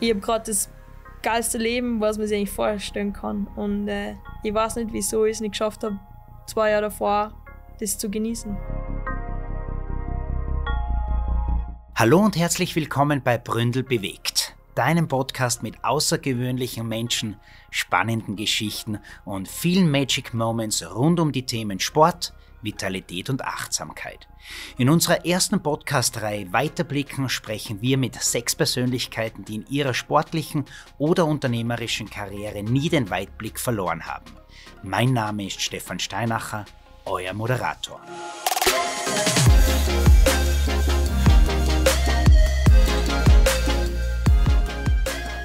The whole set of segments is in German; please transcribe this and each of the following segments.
ich habe gerade das geilste Leben, was man sich eigentlich vorstellen kann. Und äh, ich weiß nicht, wieso ich es nicht geschafft habe, zwei Jahre davor das zu genießen. Hallo und herzlich willkommen bei Bründel bewegt, deinem Podcast mit außergewöhnlichen Menschen, spannenden Geschichten und vielen Magic Moments rund um die Themen Sport, Vitalität und Achtsamkeit. In unserer ersten Podcast-Reihe Weiterblicken sprechen wir mit sechs Persönlichkeiten, die in ihrer sportlichen oder unternehmerischen Karriere nie den Weitblick verloren haben. Mein Name ist Stefan Steinacher, euer Moderator.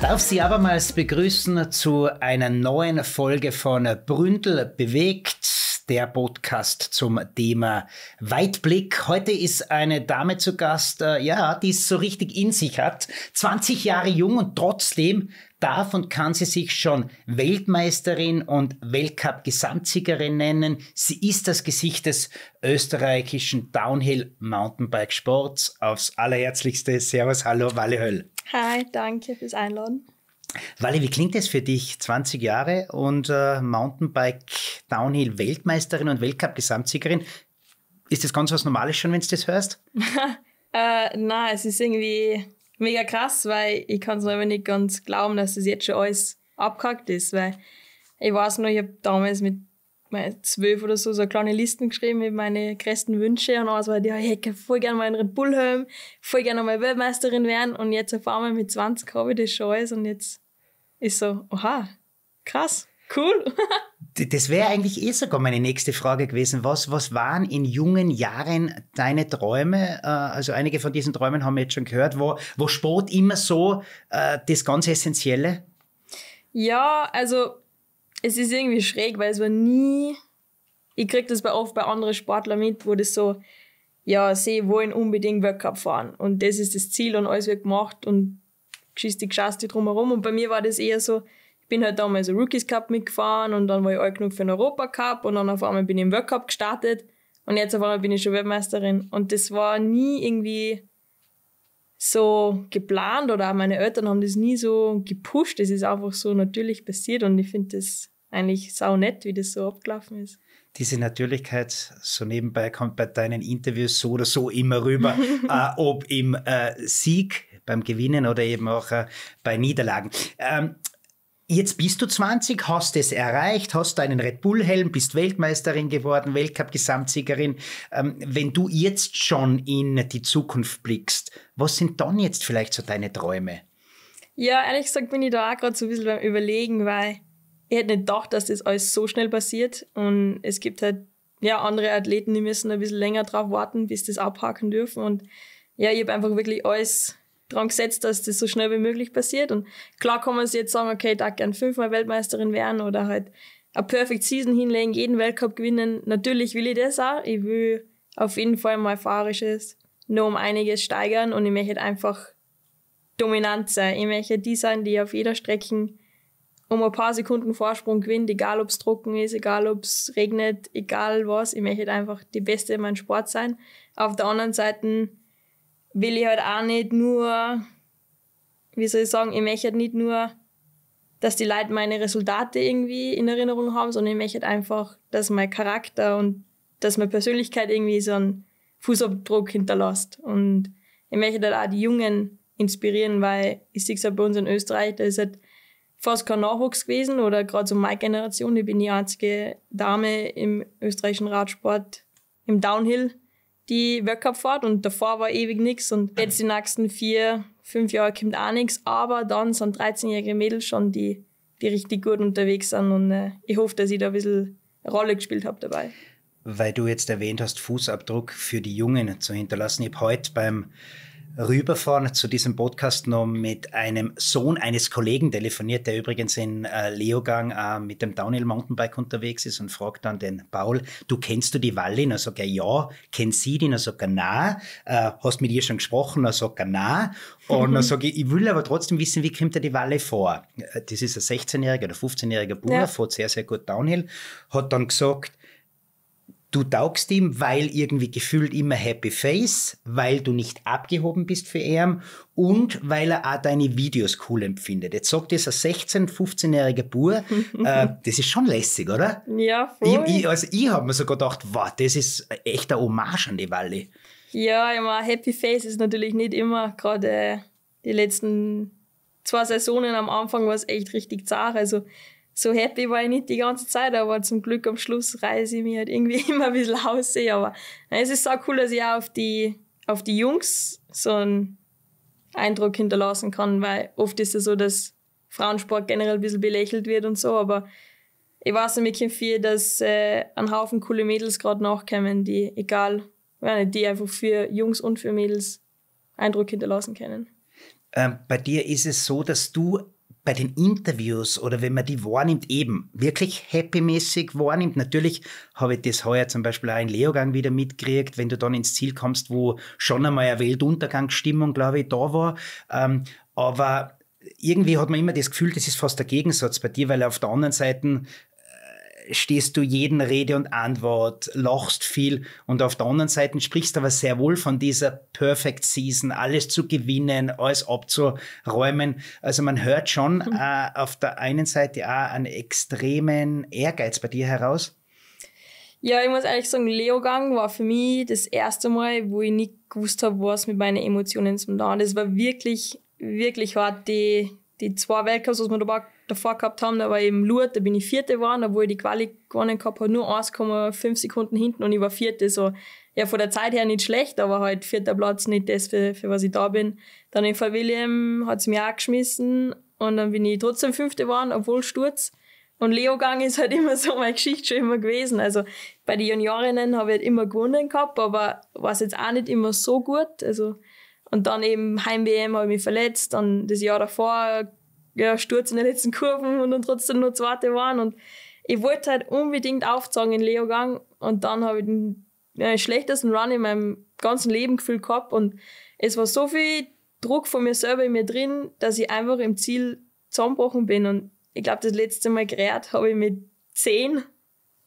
darf Sie abermals begrüßen zu einer neuen Folge von Bründel bewegt der Podcast zum Thema Weitblick. Heute ist eine Dame zu Gast, äh, ja, die es so richtig in sich hat. 20 Jahre jung und trotzdem darf und kann sie sich schon Weltmeisterin und Weltcup-Gesamtsiegerin nennen. Sie ist das Gesicht des österreichischen Downhill-Mountainbike-Sports. Aufs allerherzlichste Servus, hallo, Walle Höll. Hi, danke fürs Einladen. Wally, wie klingt es für dich? 20 Jahre und äh, Mountainbike Downhill Weltmeisterin und Weltcup-Gesamtsiegerin. Ist das ganz was Normales schon, wenn du das hörst? äh, nein, es ist irgendwie mega krass, weil ich kann es noch immer nicht ganz glauben, dass das jetzt schon alles abgehakt ist, weil ich weiß noch, ich habe damals mit zwölf oder so, so kleine Listen geschrieben mit meinen größten Wünsche und alles, weil ja, ich hätte voll gerne mal einen Red Bull haben, voll gerne mal Weltmeisterin werden und jetzt auf einmal mit 20 habe ich das schon alles und jetzt ich so, oha, krass, cool. das wäre eigentlich eh sogar meine nächste Frage gewesen. Was, was waren in jungen Jahren deine Träume? Äh, also einige von diesen Träumen haben wir jetzt schon gehört. Wo, wo Sport immer so äh, das ganz Essentielle? Ja, also es ist irgendwie schräg, weil es war nie, ich kriege das oft bei anderen Sportlern mit, wo das so, ja, sie wollen unbedingt Weltcup fahren und das ist das Ziel und alles wird gemacht und geschisti geschasti drumherum. Und bei mir war das eher so, ich bin halt damals im Rookies Cup mitgefahren und dann war ich alt genug für den Europa Cup und dann auf einmal bin ich im World Cup gestartet und jetzt auf einmal bin ich schon Weltmeisterin. Und das war nie irgendwie so geplant oder auch meine Eltern haben das nie so gepusht. Das ist einfach so natürlich passiert und ich finde das eigentlich sau nett, wie das so abgelaufen ist. Diese Natürlichkeit, so nebenbei kommt bei deinen Interviews so oder so immer rüber, äh, ob im äh, Sieg beim Gewinnen oder eben auch äh, bei Niederlagen. Ähm, Jetzt bist du 20, hast es erreicht, hast einen Red Bull-Helm, bist Weltmeisterin geworden, Weltcup-Gesamtsiegerin. Ähm, wenn du jetzt schon in die Zukunft blickst, was sind dann jetzt vielleicht so deine Träume? Ja, ehrlich gesagt bin ich da auch gerade so ein bisschen beim Überlegen, weil ich hätte nicht gedacht, dass das alles so schnell passiert. Und es gibt halt ja andere Athleten, die müssen ein bisschen länger drauf warten, bis das abhaken dürfen. Und ja, ich habe einfach wirklich alles dran gesetzt, dass das so schnell wie möglich passiert. Und klar kann man sich jetzt sagen, okay, da gern fünfmal Weltmeisterin werden oder halt eine Perfect Season hinlegen, jeden Weltcup gewinnen. Natürlich will ich das auch. Ich will auf jeden Fall mal fahrisches nur um einiges steigern und ich möchte halt einfach dominant sein. Ich möchte die sein, die auf jeder Strecke um ein paar Sekunden Vorsprung gewinnt, egal ob es trocken ist, egal ob es regnet, egal was. Ich möchte halt einfach die Beste in meinem Sport sein. Auf der anderen Seite will ich halt auch nicht nur, wie soll ich sagen, ich möchte halt nicht nur, dass die Leute meine Resultate irgendwie in Erinnerung haben, sondern ich möchte halt einfach, dass mein Charakter und dass meine Persönlichkeit irgendwie so einen Fußabdruck hinterlässt. Und ich möchte halt auch die Jungen inspirieren, weil ich sehe es halt bei uns in Österreich, da ist halt fast kein Nachwuchs gewesen oder gerade so meine Generation, ich bin die einzige Dame im österreichischen Radsport im Downhill die Weltcup fahrt und davor war ewig nichts und jetzt die nächsten vier, fünf Jahre kommt auch nichts, aber dann sind 13-jährige Mädels schon, die, die richtig gut unterwegs sind und äh, ich hoffe, dass ich da ein bisschen Rolle gespielt habe dabei. Weil du jetzt erwähnt hast, Fußabdruck für die Jungen zu hinterlassen. Ich habe heute beim rüberfahren zu diesem Podcast noch mit einem Sohn eines Kollegen telefoniert, der übrigens in äh, Leogang äh, mit dem Downhill Mountainbike unterwegs ist und fragt dann den Paul, du kennst du die Walli? Wallin? Er sagt, ja, kennst sie den? Er sagt, na, äh, hast mit ihr schon gesprochen? Er sagt, na. Und dann mhm. sage ich, ich will aber trotzdem wissen, wie kommt er die Walli vor? Äh, das ist ein 16-jähriger oder 15-jähriger Bruder, ja. fährt sehr, sehr gut Downhill, hat dann gesagt, Du taugst ihm, weil irgendwie gefühlt immer Happy Face, weil du nicht abgehoben bist für ihn und weil er auch deine Videos cool empfindet. Jetzt sagt dieser 16-, 15 jähriger Bur, äh, das ist schon lässig, oder? Ja, voll. Ich, ich, also ich habe mir so gedacht, wow, das ist echt eine Hommage an die Walli. Ja, ich meine, Happy Face ist natürlich nicht immer gerade äh, die letzten zwei Saisonen am Anfang war es echt richtig zart. Also so happy war ich nicht die ganze Zeit, aber zum Glück am Schluss reise ich mich halt irgendwie immer ein bisschen aus. Eh, aber es ist so cool, dass ich auch auf die, auf die Jungs so einen Eindruck hinterlassen kann, weil oft ist es so, dass Frauensport generell ein bisschen belächelt wird und so, aber ich weiß nämlich viel, dass äh, ein Haufen coole Mädels gerade nachkommen, die egal, die einfach für Jungs und für Mädels Eindruck hinterlassen können. Ähm, bei dir ist es so, dass du bei den Interviews oder wenn man die wahrnimmt, eben wirklich happy-mäßig wahrnimmt. Natürlich habe ich das heuer zum Beispiel auch in Leogang wieder mitgekriegt, wenn du dann ins Ziel kommst, wo schon einmal eine Weltuntergangsstimmung, glaube ich, da war. Ähm, aber irgendwie hat man immer das Gefühl, das ist fast der Gegensatz bei dir, weil auf der anderen Seite stehst du jeden Rede und Antwort, lachst viel und auf der anderen Seite sprichst aber sehr wohl von dieser Perfect Season, alles zu gewinnen, alles abzuräumen. Also man hört schon mhm. äh, auf der einen Seite auch einen extremen Ehrgeiz bei dir heraus. Ja, ich muss ehrlich sagen, Leogang war für mich das erste Mal, wo ich nicht gewusst habe, was mit meinen Emotionen zum Tun. Das war wirklich, wirklich hart. Die, die zwei Weltcups, was wir da davor gehabt haben, da war eben Lourdes, da bin ich Vierte geworden, obwohl ich die Quali gewonnen gehabt habe, nur 1,5 Sekunden hinten und ich war Vierte. So, ja, von der Zeit her nicht schlecht, aber halt vierter Platz nicht das, für, für was ich da bin. Dann in Fall William hat es mich auch geschmissen und dann bin ich trotzdem Fünfte geworden, obwohl Sturz. Und Leogang ist halt immer so meine Geschichte schon immer gewesen. Also bei den Juniorinnen habe ich halt immer gewonnen gehabt, aber war es jetzt auch nicht immer so gut. Also, und dann eben Heim-WM habe ich mich verletzt, dann das Jahr davor ja, Sturz in den letzten Kurven und dann trotzdem nur Zweite waren. Und ich wollte halt unbedingt aufzogen in Leogang und dann habe ich den ja, schlechtesten Run in meinem ganzen Leben gefühlt gehabt und es war so viel Druck von mir selber in mir drin, dass ich einfach im Ziel zusammenbrochen bin und ich glaube, das letzte Mal gerät habe ich mit zehn.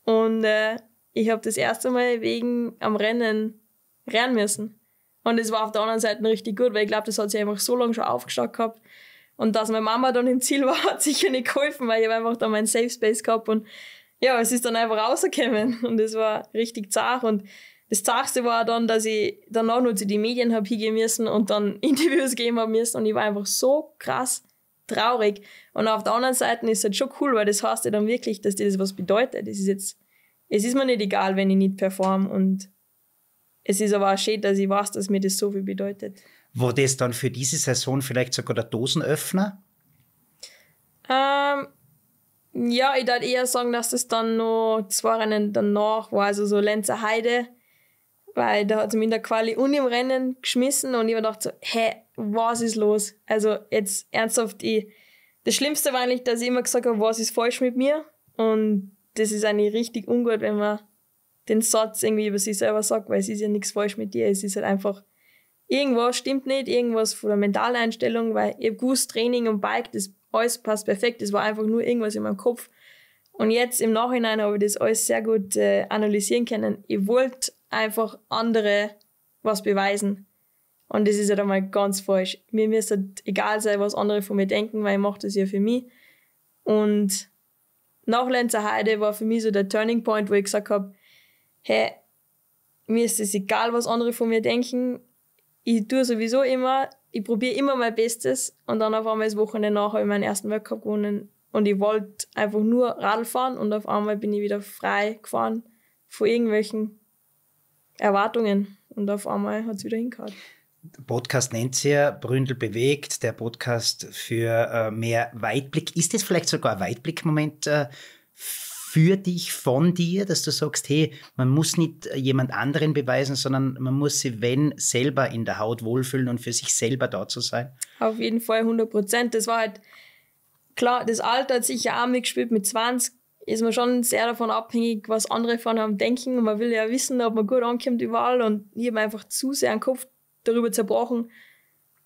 und äh, ich habe das erste Mal wegen am Rennen rennen müssen. Und es war auf der anderen Seite richtig gut, weil ich glaube, das hat sich einfach so lange schon aufgestockt gehabt. Und dass meine Mama dann im Ziel war, hat sicher nicht geholfen, weil ich einfach da meinen Safe Space gehabt und ja, es ist dann einfach rausgekommen und es war richtig zart und das Zartste war dann, dass ich dann auch nur zu den Medien habe hingehen müssen und dann Interviews geben habe müssen und ich war einfach so krass traurig. Und auf der anderen Seite ist es halt schon cool, weil das heißt ja dann wirklich, dass dir das was bedeutet. Es ist jetzt, es ist mir nicht egal, wenn ich nicht performe und es ist aber auch schön, dass ich weiß, dass mir das so viel bedeutet. War das dann für diese Saison vielleicht sogar der Dosenöffner? Ähm, ja, ich würde eher sagen, dass das dann noch zwei Rennen danach war, also so Lenzer Heide, weil da hat sie mich in der Quali und im Rennen geschmissen und ich habe gedacht so, hä, was ist los? Also jetzt ernsthaft, ich, das Schlimmste war eigentlich, dass ich immer gesagt habe, was ist falsch mit mir? Und das ist eigentlich richtig ungut, wenn man den Satz irgendwie über sich selber sagt, weil es ist ja nichts falsch mit dir, es ist halt einfach irgendwas stimmt nicht, irgendwas von der Mentaleinstellung, weil ich habe Training und Bike, das alles passt perfekt, das war einfach nur irgendwas in meinem Kopf. Und jetzt im Nachhinein habe ich das alles sehr gut äh, analysieren können. Ich wollte einfach andere was beweisen. Und das ist ja halt mal ganz falsch. Mir müsste halt egal sein, was andere von mir denken, weil ich mache das ja für mich. Und nach Lenzer Heide war für mich so der Turning Point, wo ich gesagt habe, hey, mir ist es egal, was andere von mir denken ich tue sowieso immer, ich probiere immer mein Bestes und dann auf einmal das Wochenende nach habe ich meinen ersten Weltcup gewonnen und ich wollte einfach nur Radl fahren und auf einmal bin ich wieder frei gefahren von irgendwelchen Erwartungen und auf einmal hat es wieder hingehauen. Podcast nennt sich ja Bründel bewegt, der Podcast für äh, mehr Weitblick. Ist das vielleicht sogar ein Weitblickmoment äh, für dich, von dir, dass du sagst, hey, man muss nicht äh, jemand anderen beweisen, sondern man muss sich, wenn, selber in der Haut wohlfühlen und für sich selber da zu sein? Auf jeden Fall 100 Prozent. Das war halt klar, das Alter hat sich ja auch mitgespielt. Mit 20 ist man schon sehr davon abhängig, was andere von einem denken. Und man will ja wissen, ob man gut ankommt überall. Und ich habe einfach zu sehr den Kopf darüber zerbrochen,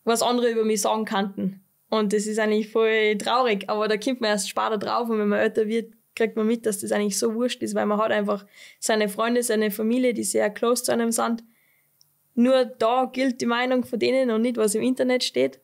was andere über mich sagen könnten. Und das ist eigentlich voll traurig, aber da kommt man erst später drauf und wenn man älter wird, kriegt man mit, dass das eigentlich so wurscht ist, weil man hat einfach seine Freunde, seine Familie, die sehr close zu einem sind. Nur da gilt die Meinung von denen und nicht, was im Internet steht.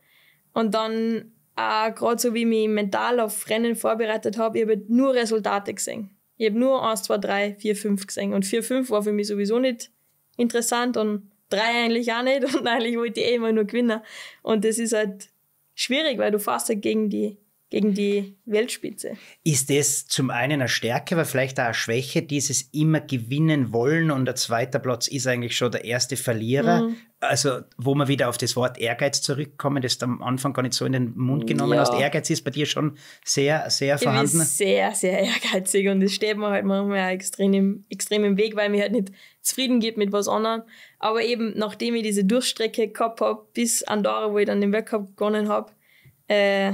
Und dann äh, gerade so wie ich mich mental auf Rennen vorbereitet habe, ich habe halt nur Resultate gesehen. Ich habe nur 1, 2, 3, 4, 5 gesehen. Und 4, 5 war für mich sowieso nicht interessant und 3 eigentlich auch nicht. Und eigentlich wollte ich eh immer nur gewinnen. Und das ist halt schwierig, weil du fährst halt gegen die gegen die Weltspitze. Ist das zum einen eine Stärke, aber vielleicht auch eine Schwäche, dieses immer gewinnen wollen und der zweite Platz ist eigentlich schon der erste Verlierer? Mhm. Also, wo wir wieder auf das Wort Ehrgeiz zurückkommen, das du am Anfang gar nicht so in den Mund genommen ja. hast. Ehrgeiz ist bei dir schon sehr, sehr ich vorhanden. Ich sehr, sehr ehrgeizig und das steht mir halt manchmal auch extrem im, extrem im Weg, weil mir halt nicht zufrieden gibt mit was anderem. Aber eben, nachdem ich diese Durchstrecke gehabt habe, bis an da, wo ich dann den Weltcup begonnen habe, äh,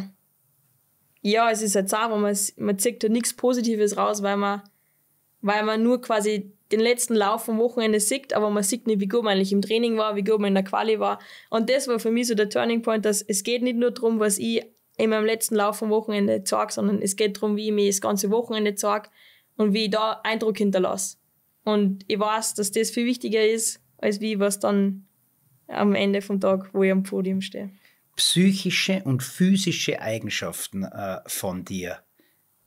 ja, es ist halt auch, man, man zieht da nichts Positives raus, weil man, weil man nur quasi den letzten Lauf vom Wochenende sieht, aber man sieht nicht, wie gut man eigentlich im Training war, wie gut man in der Quali war. Und das war für mich so der Turning Point, dass es geht nicht nur darum, was ich in meinem letzten Lauf vom Wochenende zeige, sondern es geht darum, wie ich mich das ganze Wochenende zeige und wie ich da Eindruck hinterlasse. Und ich weiß, dass das viel wichtiger ist, als wie was dann am Ende vom Tag, wo ich am Podium stehe psychische und physische Eigenschaften äh, von dir.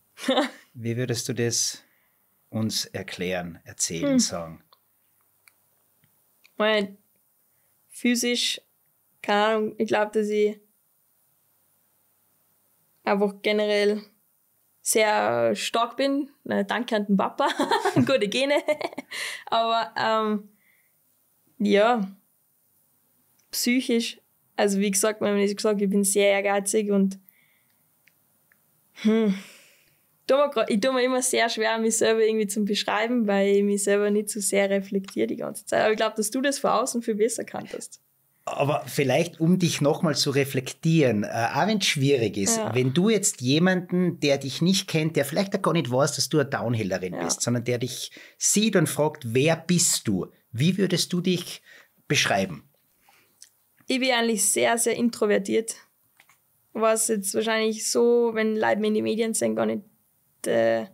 Wie würdest du das uns erklären, erzählen, hm. sagen? Weil physisch, keine Ahnung, ich glaube, dass ich einfach generell sehr stark bin, danke an den Papa, gute Gene. Aber ähm, ja, psychisch also wie gesagt, man hat gesagt, ich bin sehr ehrgeizig und hm, ich tue mir immer sehr schwer, mich selber irgendwie zu beschreiben, weil ich mich selber nicht so sehr reflektiere die ganze Zeit. Aber ich glaube, dass du das von außen viel besser kanntest. Aber vielleicht, um dich nochmal zu reflektieren, äh, auch wenn es schwierig ist, ja. wenn du jetzt jemanden, der dich nicht kennt, der vielleicht auch gar nicht weiß, dass du eine Downhillerin ja. bist, sondern der dich sieht und fragt, wer bist du? Wie würdest du dich beschreiben? ich bin eigentlich sehr, sehr introvertiert. Was jetzt wahrscheinlich so, wenn Leute mir in die Medien sind, gar nicht, äh,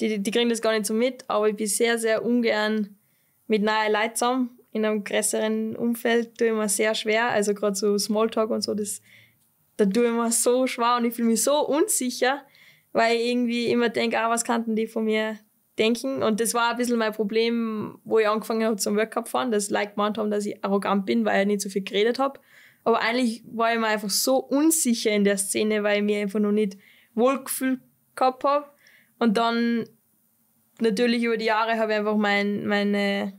die, die, kriegen das gar nicht so mit, aber ich bin sehr, sehr ungern mit nahe Leuten zusammen. In einem größeren Umfeld tue ich mir sehr schwer, also gerade so Smalltalk und so, das, da tue ich mir so schwer und ich fühle mich so unsicher, weil ich irgendwie immer denke, ah, was kannten die von mir denken. Und das war ein bisschen mein Problem, wo ich angefangen habe zum Workup fahren, dass Leute gemeint haben, dass ich arrogant bin, weil ich nicht so viel geredet habe. Aber eigentlich war ich mir einfach so unsicher in der Szene, weil ich mir einfach noch nicht wohlgefühlt gehabt habe. Und dann natürlich über die Jahre habe ich einfach mein, meine,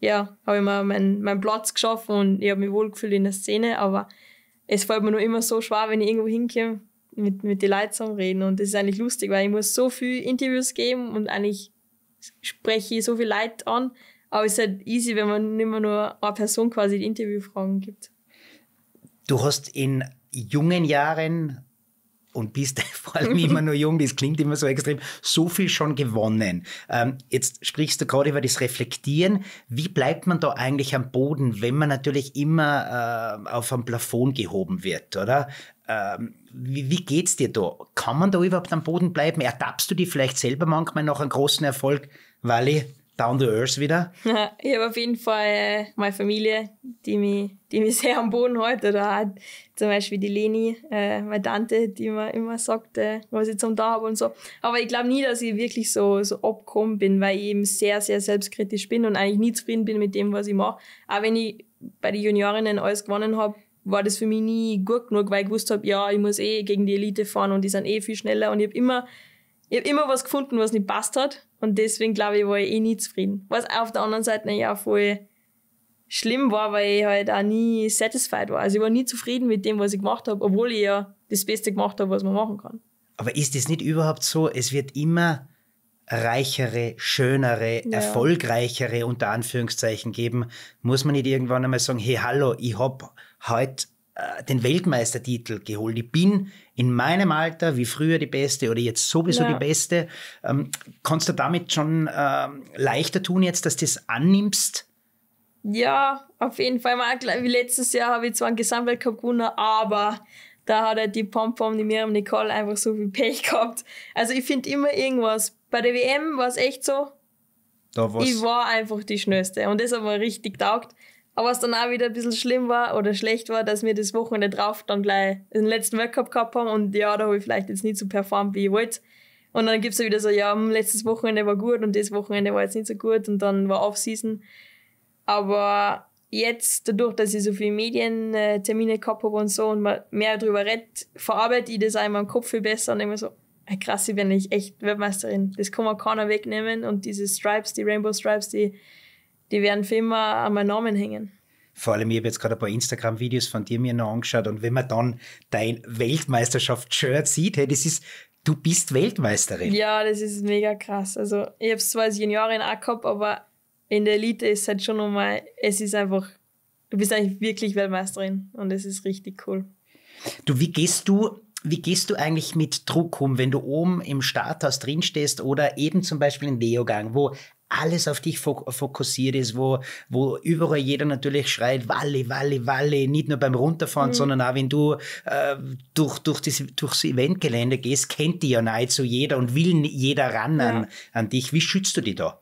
ja, habe ich mir meinen, meinen Platz geschaffen und ich habe mich wohlgefühlt in der Szene, aber es fällt mir nur immer so schwer, wenn ich irgendwo hinkomme, mit, mit den Leuten reden. Und das ist eigentlich lustig, weil ich muss so viel Interviews geben und eigentlich spreche ich so viel Leute an. Aber es ist halt easy, wenn man nicht mehr nur eine Person quasi die Interviewfragen gibt. Du hast in jungen Jahren und bist vor allem immer nur jung, das klingt immer so extrem, so viel schon gewonnen. Ähm, jetzt sprichst du gerade über das Reflektieren. Wie bleibt man da eigentlich am Boden, wenn man natürlich immer äh, auf einem Plafond gehoben wird, oder? Ähm, wie, wie geht's dir da? Kann man da überhaupt am Boden bleiben? Ertappst du dich vielleicht selber manchmal nach einem großen Erfolg, weil ich down the earth wieder? ich habe auf jeden Fall äh, meine Familie, die mich, die mich sehr am Boden hält. Oder auch zum Beispiel die Leni, äh, meine Tante, die mir immer sagt, äh, was ich zum da habe und so. Aber ich glaube nie, dass ich wirklich so, so abgekommen bin, weil ich eben sehr, sehr selbstkritisch bin und eigentlich nie zufrieden bin mit dem, was ich mache. Auch wenn ich bei den Juniorinnen alles gewonnen habe, war das für mich nie gut genug, weil ich gewusst habe, ja, ich muss eh gegen die Elite fahren und die sind eh viel schneller und ich habe immer, hab immer was gefunden, was nicht passt hat und deswegen glaube ich, war ich eh nie zufrieden. Was auf der anderen Seite ja voll schlimm war, weil ich halt auch nie satisfied war. Also ich war nie zufrieden mit dem, was ich gemacht habe, obwohl ich ja das Beste gemacht habe, was man machen kann. Aber ist das nicht überhaupt so? Es wird immer reichere, schönere, ja. erfolgreichere unter Anführungszeichen geben. Muss man nicht irgendwann einmal sagen, hey, hallo, ich hab heute halt, äh, den Weltmeistertitel geholt. Ich bin in meinem Alter wie früher die Beste oder jetzt sowieso ja. die Beste. Ähm, kannst du damit schon ähm, leichter tun jetzt, dass du das annimmst? Ja, auf jeden Fall. Mal, wie letztes Jahr habe ich zwar einen Gesamtweltcup gewonnen, aber da hat halt die Pompom, die Miriam Nicole einfach so viel Pech gehabt. Also ich finde immer irgendwas. Bei der WM war es echt so. Ich war einfach die Schnellste und das hat mir richtig taugt. Aber was dann auch wieder ein bisschen schlimm war oder schlecht war, dass wir das Wochenende drauf dann gleich den letzten Weltcup gehabt haben und ja, da habe ich vielleicht jetzt nicht so performt, wie ich wollte. Und dann gibt es ja wieder so, ja, hm, letztes Wochenende war gut und das Wochenende war jetzt nicht so gut und dann war Off-Season. Aber jetzt, dadurch, dass ich so viele Medientermine gehabt habe und so und man mehr darüber redet, verarbeite ich das einmal im Kopf viel besser und immer so, krass, ich bin nicht echt Weltmeisterin. Das kann man keiner wegnehmen und diese Stripes, die Rainbow Stripes, die die werden für immer an meinen Namen hängen. Vor allem, ich habe jetzt gerade ein paar Instagram-Videos von dir mir noch angeschaut und wenn man dann dein Weltmeisterschaft-Shirt sieht, hey, das ist, du bist Weltmeisterin. Ja, das ist mega krass. Also, ich habe es zwar als Juniorin auch gehabt, aber in der Elite ist es halt schon nochmal, es ist einfach, du bist eigentlich wirklich Weltmeisterin und es ist richtig cool. Du, wie gehst du wie gehst du eigentlich mit Druck um, wenn du oben im Starthaus drinstehst oder eben zum Beispiel in Leogang, wo alles auf dich fok fokussiert ist, wo, wo überall jeder natürlich schreit, Walle, Walle, Walle, nicht nur beim Runterfahren, mhm. sondern auch wenn du äh, durch, durch das, durchs Eventgelände gehst, kennt dich ja nahezu jeder und will jeder ran ja. an, an dich. Wie schützt du dich da?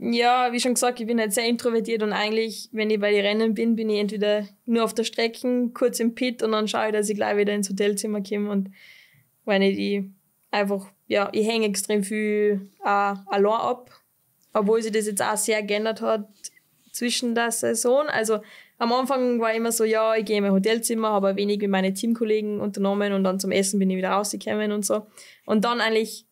Ja, wie schon gesagt, ich bin halt sehr introvertiert und eigentlich, wenn ich bei den Rennen bin, bin ich entweder nur auf der Strecke, kurz im Pit und dann schaue ich, dass ich gleich wieder ins Hotelzimmer komme und wenn ich die einfach, ja, ich hänge extrem viel äh, allein ab obwohl sich das jetzt auch sehr geändert hat zwischen der Saison. Also am Anfang war immer so, ja, ich gehe in mein Hotelzimmer, habe wenig mit meinen Teamkollegen unternommen und dann zum Essen bin ich wieder rausgekommen und so. Und dann eigentlich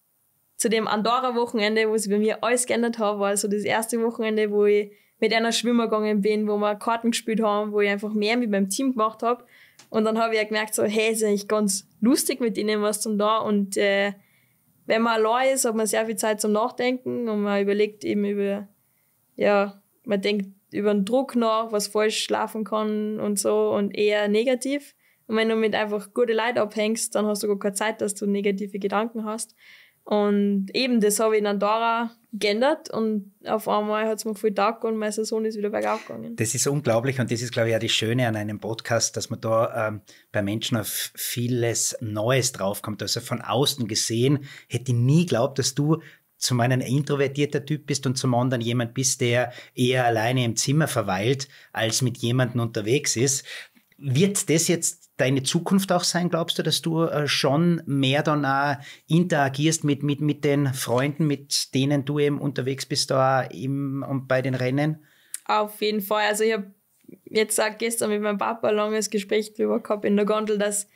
zu dem Andorra-Wochenende, wo sich bei mir alles geändert hat, war so das erste Wochenende, wo ich mit einer Schwimmer gegangen bin, wo wir Karten gespielt haben, wo ich einfach mehr mit meinem Team gemacht habe. Und dann habe ich ja gemerkt, so, hey, ist eigentlich ganz lustig mit denen was zum da und äh, wenn man allein ist, hat man sehr viel Zeit zum Nachdenken und man überlegt eben über, ja, man denkt über den Druck nach, was falsch schlafen kann und so und eher negativ. Und wenn du mit einfach gute Leid abhängst, dann hast du gar keine Zeit, dass du negative Gedanken hast. Und eben, das habe ich in Andorra geändert und auf einmal hat es mir voll Tag und meine Saison ist wieder bergauf gegangen. Das ist unglaublich und das ist, glaube ich, auch das Schöne an einem Podcast, dass man da ähm, bei Menschen auf vieles Neues draufkommt. Also von außen gesehen hätte ich nie geglaubt, dass du zum einen ein introvertierter Typ bist und zum anderen jemand bist, der eher alleine im Zimmer verweilt, als mit jemandem unterwegs ist. Wird das jetzt deine Zukunft auch sein, glaubst du, dass du äh, schon mehr dann auch interagierst mit, mit, mit den Freunden, mit denen du eben unterwegs bist da im, und bei den Rennen? Auf jeden Fall. Also ich habe jetzt auch gestern mit meinem Papa ein langes Gespräch drüber gehabt in der Gondel, dass,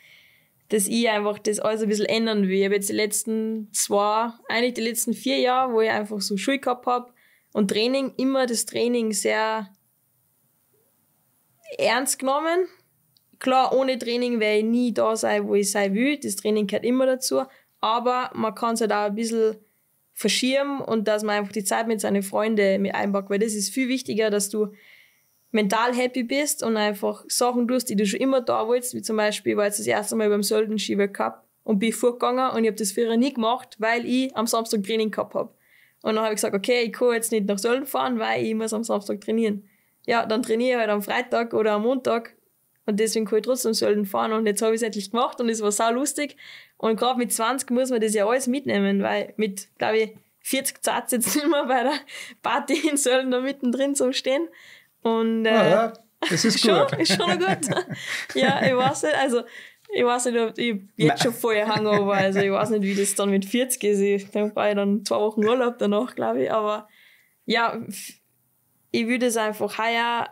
dass ich einfach das alles ein bisschen ändern will. Ich habe jetzt die letzten zwei, eigentlich die letzten vier Jahre, wo ich einfach so Schule gehabt habe und Training, immer das Training sehr ernst genommen Klar, ohne Training werde ich nie da sein, wo ich sein will. Das Training gehört immer dazu. Aber man kann es halt auch ein bisschen verschirmen und dass man einfach die Zeit mit seinen Freunden mit einpackt, weil das ist viel wichtiger, dass du mental happy bist und einfach Sachen tust, die du schon immer da willst. wie zum Beispiel, war jetzt das erste Mal beim Sölden Ski World Cup und bin vorgegangen und ich habe das früher nie gemacht, weil ich am Samstag Training gehabt habe. Und dann habe ich gesagt, okay, ich kann jetzt nicht nach Sölden fahren, weil ich muss am Samstag trainieren. Ja, dann trainiere ich halt am Freitag oder am Montag und deswegen kann ich trotzdem Sölden fahren. Und jetzt habe ich es endlich gemacht und es war sau lustig. Und gerade mit 20 muss man das ja alles mitnehmen, weil mit, glaube ich, 40 Satz jetzt nicht mehr bei der Party in Sölden da mittendrin so stehen. Und äh, ah, ja, das ist gut. ist schon gut. ja, ich weiß nicht, also ich weiß nicht, ob ich jetzt schon vorher Hangover, also ich weiß nicht, wie das dann mit 40 ist. Ich denke, war ich dann zwei Wochen Urlaub danach, glaube ich. Aber ja, ich würde es einfach heuer,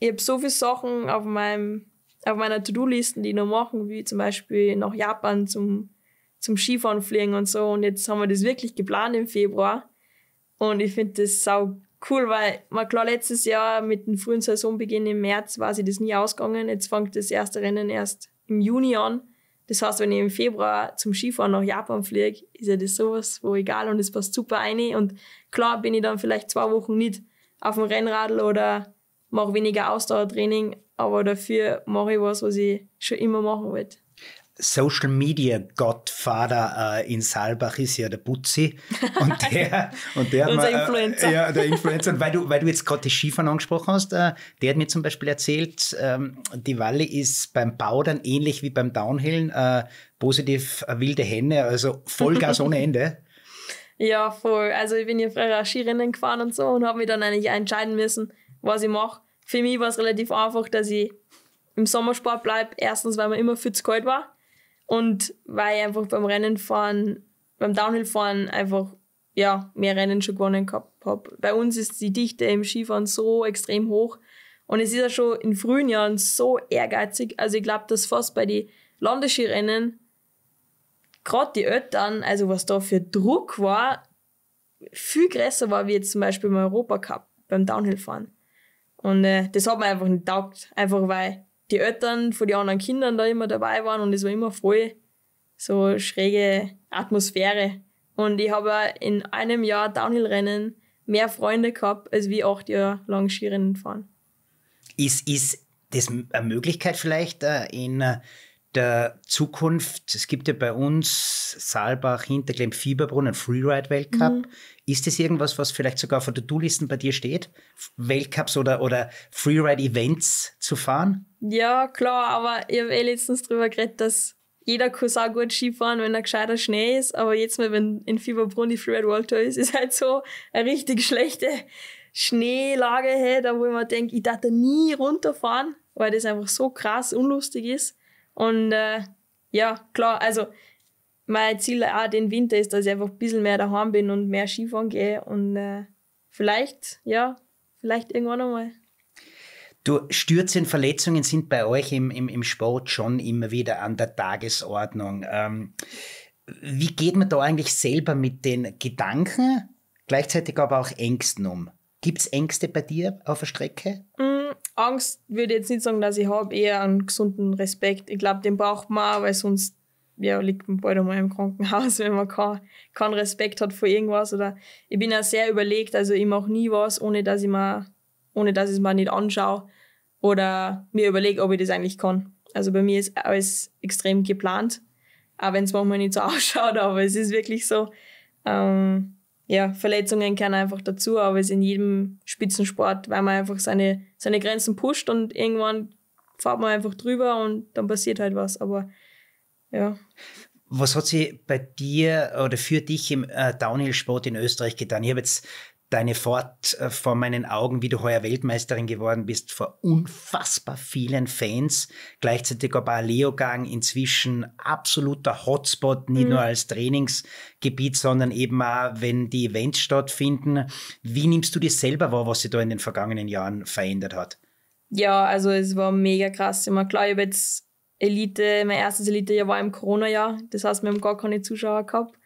ich habe so viele Sachen auf meinem auf meiner To-Do-Listen, die ich noch machen, wie zum Beispiel nach Japan zum, zum Skifahren fliegen und so. Und jetzt haben wir das wirklich geplant im Februar. Und ich finde das sau cool, weil man klar letztes Jahr mit dem frühen Saisonbeginn im März war sie das nie ausgegangen. Jetzt fängt das erste Rennen erst im Juni an. Das heißt, wenn ich im Februar zum Skifahren nach Japan fliege, ist ja das sowas, wo egal und es passt super rein. Und klar bin ich dann vielleicht zwei Wochen nicht auf dem Rennradl oder mache weniger Ausdauertraining, aber dafür mache ich was, was ich schon immer machen wollte. Social Media Godfather äh, in Saalbach ist ja der Butzi. Und der, und der Unser mal, äh, Influencer. Ja, der Influencer. Und weil du, weil du jetzt gerade die Skifahren angesprochen hast, äh, der hat mir zum Beispiel erzählt, ähm, die Walle ist beim Bowdern ähnlich wie beim Downhillen äh, positiv äh, wilde Henne, also Vollgas ohne Ende. Ja, voll. Also ich bin ja früher Skirennen gefahren und so und habe mich dann eigentlich entscheiden müssen, was ich mache. Für mich war es relativ einfach, dass ich im Sommersport bleibe. Erstens, weil mir immer viel zu kalt war und weil ich einfach beim Rennenfahren, beim Downhillfahren einfach ja, mehr Rennen schon gewonnen habe. Bei uns ist die Dichte im Skifahren so extrem hoch und es ist ja schon in frühen Jahren so ehrgeizig. Also ich glaube, dass fast bei den Landesskirennen gerade die Eltern, also was da für Druck war, viel größer war wie jetzt zum Beispiel im Europacup beim Downhillfahren. Und äh, das hat mir einfach nicht taugt. Einfach weil die Eltern von den anderen Kindern da immer dabei waren und es war immer voll so schräge Atmosphäre. Und ich habe in einem Jahr Downhill-Rennen mehr Freunde gehabt, als wie acht Jahre lang Skirennen fahren. Ist, ist das eine Möglichkeit vielleicht äh, in äh, der Zukunft, es gibt ja bei uns Saalbach, Hinterklemm, Fieberbrunnen, Freeride-Weltcup. Mhm. Ist das irgendwas, was vielleicht sogar von der To-Listen bei dir steht? Weltcups oder, oder Freeride-Events zu fahren? Ja, klar, aber ich habe eh letztens drüber geredet, dass jeder kann auch gut Skifahren, wenn er gescheiter Schnee ist, aber jetzt mal, wenn in Fieberbrunn die Freeride World Tour ist, ist halt so eine richtig schlechte Schneelage, hey, da wo ich mir denke, ich darf da nie runterfahren, weil das einfach so krass unlustig ist. Und äh, ja, klar, also mein Ziel auch den Winter ist, dass ich einfach ein bisschen mehr daheim bin und mehr Skifahren gehe und äh, vielleicht, ja, vielleicht irgendwann einmal. Du, Stürze und Verletzungen sind bei euch im, im, im Sport schon immer wieder an der Tagesordnung. Ähm, wie geht man da eigentlich selber mit den Gedanken, gleichzeitig aber auch Ängsten um? Gibt es Ängste bei dir auf der Strecke? Mm Angst würde ich jetzt nicht sagen, dass ich habe, eher einen gesunden Respekt. Ich glaube, den braucht man, weil sonst ja, liegt man bald einmal im Krankenhaus, wenn man keinen kein Respekt hat vor irgendwas. Oder ich bin ja sehr überlegt, also ich mache nie was, ohne dass ich mir, ohne dass ich es mir nicht anschaue oder mir überlege, ob ich das eigentlich kann. Also bei mir ist alles extrem geplant, auch wenn es manchmal nicht so ausschaut, aber es ist wirklich so. Ähm, ja, Verletzungen gehören einfach dazu, aber es ist in jedem Spitzensport, weil man einfach seine, seine Grenzen pusht und irgendwann fährt man einfach drüber und dann passiert halt was. Aber ja. Was hat sie bei dir oder für dich im äh, Downhill-Sport in Österreich getan? Ich habe jetzt deine Fahrt äh, vor meinen Augen, wie du heuer Weltmeisterin geworden bist, vor unfassbar vielen Fans. Gleichzeitig aber auch Leogang inzwischen absoluter Hotspot, nicht mhm. nur als Trainingsgebiet, sondern eben auch, wenn die Events stattfinden. Wie nimmst du dir selber wahr, was sich da in den vergangenen Jahren verändert hat? Ja, also es war mega krass. Ich meine, klar, ich habe jetzt Elite, mein erstes Elite-Jahr war im Corona-Jahr. Das heißt, wir haben gar keine Zuschauer gehabt.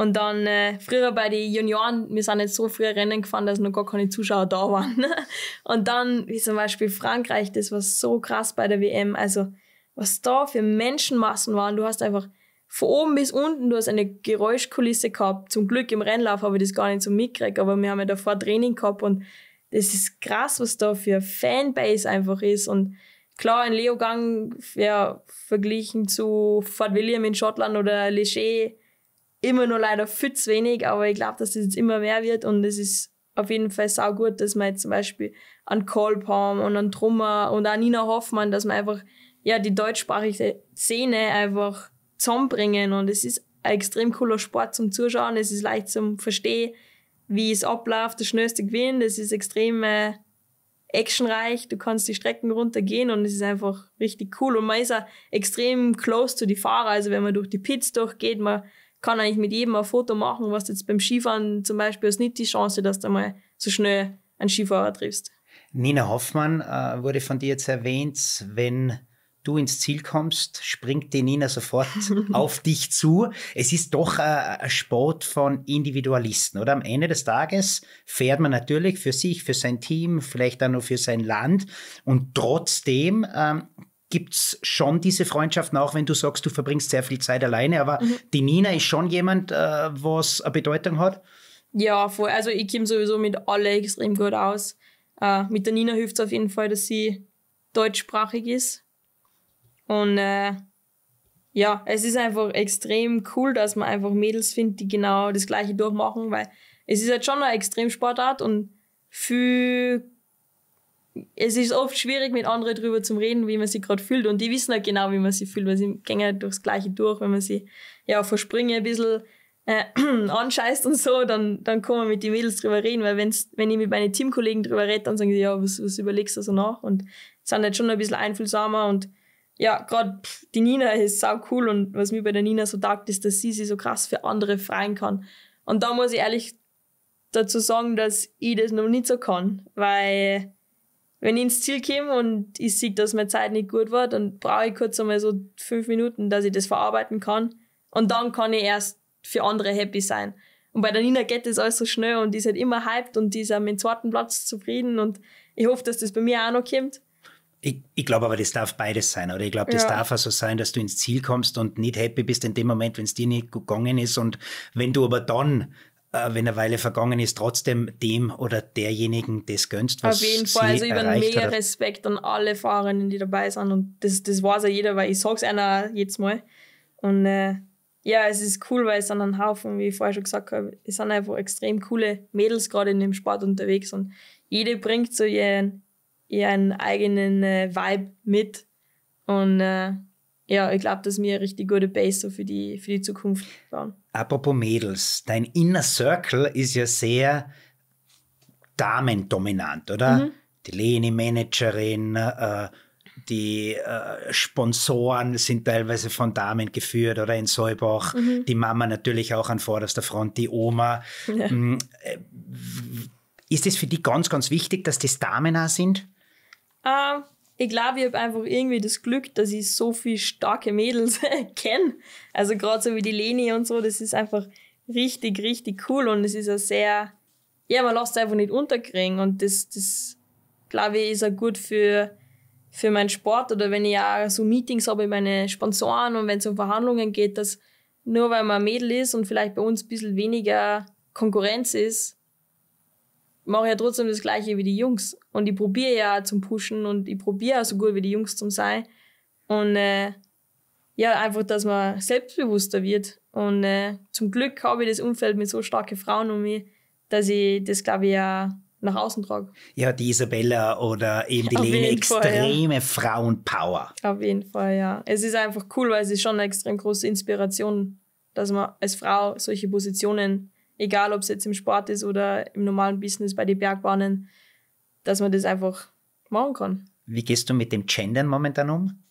Und dann äh, früher bei den Junioren, wir sind jetzt so früher Rennen gefahren, dass noch gar keine Zuschauer da waren. und dann, wie zum Beispiel Frankreich, das war so krass bei der WM. Also, was da für Menschenmassen waren, du hast einfach von oben bis unten, du hast eine Geräuschkulisse gehabt. Zum Glück im Rennlauf habe ich das gar nicht so mitgekriegt, aber wir haben ja davor Training gehabt und das ist krass, was da für Fanbase einfach ist. Und klar, ein Leogang wäre ja, verglichen zu Fort William in Schottland oder Leger immer nur leider viel zu wenig, aber ich glaube, dass das jetzt immer mehr wird und es ist auf jeden Fall sau gut, dass man jetzt zum Beispiel an Kolb und an Trummer und an Nina Hoffmann, dass wir einfach ja die deutschsprachige Szene einfach zusammenbringen und es ist ein extrem cooler Sport zum Zuschauen, es ist leicht zum Verstehen, wie es abläuft, der schnellste gewinnt, es ist extrem äh, actionreich, du kannst die Strecken runtergehen und es ist einfach richtig cool und man ist auch extrem close zu die Fahrer, also wenn man durch die Pits durchgeht, man kann eigentlich mit jedem ein Foto machen, was jetzt beim Skifahren zum Beispiel ist nicht die Chance, dass du mal so schnell einen Skifahrer triffst. Nina Hoffmann äh, wurde von dir jetzt erwähnt, wenn du ins Ziel kommst, springt die Nina sofort auf dich zu. Es ist doch äh, ein Sport von Individualisten, oder? Am Ende des Tages fährt man natürlich für sich, für sein Team, vielleicht auch nur für sein Land und trotzdem ähm, gibt es schon diese Freundschaften, auch wenn du sagst, du verbringst sehr viel Zeit alleine, aber mhm. die Nina ist schon jemand, äh, was eine Bedeutung hat. Ja, voll. Also ich komme sowieso mit alle extrem gut aus. Äh, mit der Nina hilft es auf jeden Fall, dass sie deutschsprachig ist. Und äh, ja, es ist einfach extrem cool, dass man einfach Mädels findet, die genau das gleiche durchmachen, weil es ist halt schon eine Extremsportart und viel es ist oft schwierig, mit anderen darüber zu reden, wie man sich gerade fühlt. Und die wissen halt genau, wie man sich fühlt, weil sie gehen ja durchs Gleiche durch. Wenn man sie ja verspringe ein bisschen äh, anscheißt und so, dann, dann kann man mit den Mädels drüber reden. Weil wenn's, wenn ich mit meinen Teamkollegen drüber rede, dann sagen sie, ja, was, was überlegst du so nach? Und sind halt schon ein bisschen einfühlsamer. Und ja, gerade die Nina ist sau cool. Und was mir bei der Nina so taugt, ist, dass sie sich so krass für andere freien kann. Und da muss ich ehrlich dazu sagen, dass ich das noch nicht so kann, weil wenn ich ins Ziel komme und ich sehe, dass meine Zeit nicht gut war, dann brauche ich kurz einmal so fünf Minuten, dass ich das verarbeiten kann. Und dann kann ich erst für andere happy sein. Und bei der Nina geht das alles so schnell und die ist halt immer hyped und die ist auch mit dem zweiten Platz zufrieden und ich hoffe, dass das bei mir auch noch kommt. Ich, ich glaube aber, das darf beides sein, oder? Ich glaube, das ja. darf so also sein, dass du ins Ziel kommst und nicht happy bist in dem Moment, wenn es dir nicht gegangen ist. Und wenn du aber dann äh, wenn eine Weile vergangen ist, trotzdem dem oder derjenigen das gönnst, was Auf jeden Fall, also über mega hat. Respekt an alle Fahrerinnen, die dabei sind und das, das weiß ja jeder, weil ich sag's einer jedes Mal und äh, ja, es ist cool, weil es sind ein Haufen, wie ich vorher schon gesagt habe, es sind einfach extrem coole Mädels gerade in dem Sport unterwegs und jede bringt so ihren, ihren eigenen äh, Vibe mit und äh, ja, ich glaube, dass wir eine richtig gute Base so für die, für die Zukunft bauen. Apropos Mädels, dein Inner Circle ist ja sehr damendominant, oder? Mhm. Die Leni-Managerin, äh, die äh, Sponsoren sind teilweise von Damen geführt oder in Solbach. Mhm. Die Mama natürlich auch an vorderster Front, die Oma. Ja. Mm, äh, ist es für dich ganz, ganz wichtig, dass das Damen auch sind? Uh, ich glaube, ich habe einfach irgendwie das Glück, dass ich so viele starke Mädels kenne. Also gerade so wie die Leni und so, das ist einfach richtig, richtig cool und es ist ja sehr, ja, man lässt es einfach nicht unterkriegen und das, das glaube ich, ist auch gut für, für meinen Sport oder wenn ich auch so Meetings habe mit meinen Sponsoren und wenn es um Verhandlungen geht, dass nur weil man ein Mädel ist und vielleicht bei uns ein bisschen weniger Konkurrenz ist, mache ja trotzdem das Gleiche wie die Jungs. Und ich probiere ja zum Pushen und ich probiere so gut wie die Jungs zum sein. Und äh, ja, einfach, dass man selbstbewusster wird. Und äh, zum Glück habe ich das Umfeld mit so starken Frauen um mich, dass ich das, glaube ich, ja nach außen trage. Ja, die Isabella oder eben die Auf Lene, extreme Fall, ja. Frauenpower. Auf jeden Fall, ja. Es ist einfach cool, weil es ist schon eine extrem große Inspiration, dass man als Frau solche Positionen egal ob es jetzt im Sport ist oder im normalen Business bei den Bergbahnen, dass man das einfach machen kann. Wie gehst du mit dem Gendern momentan um?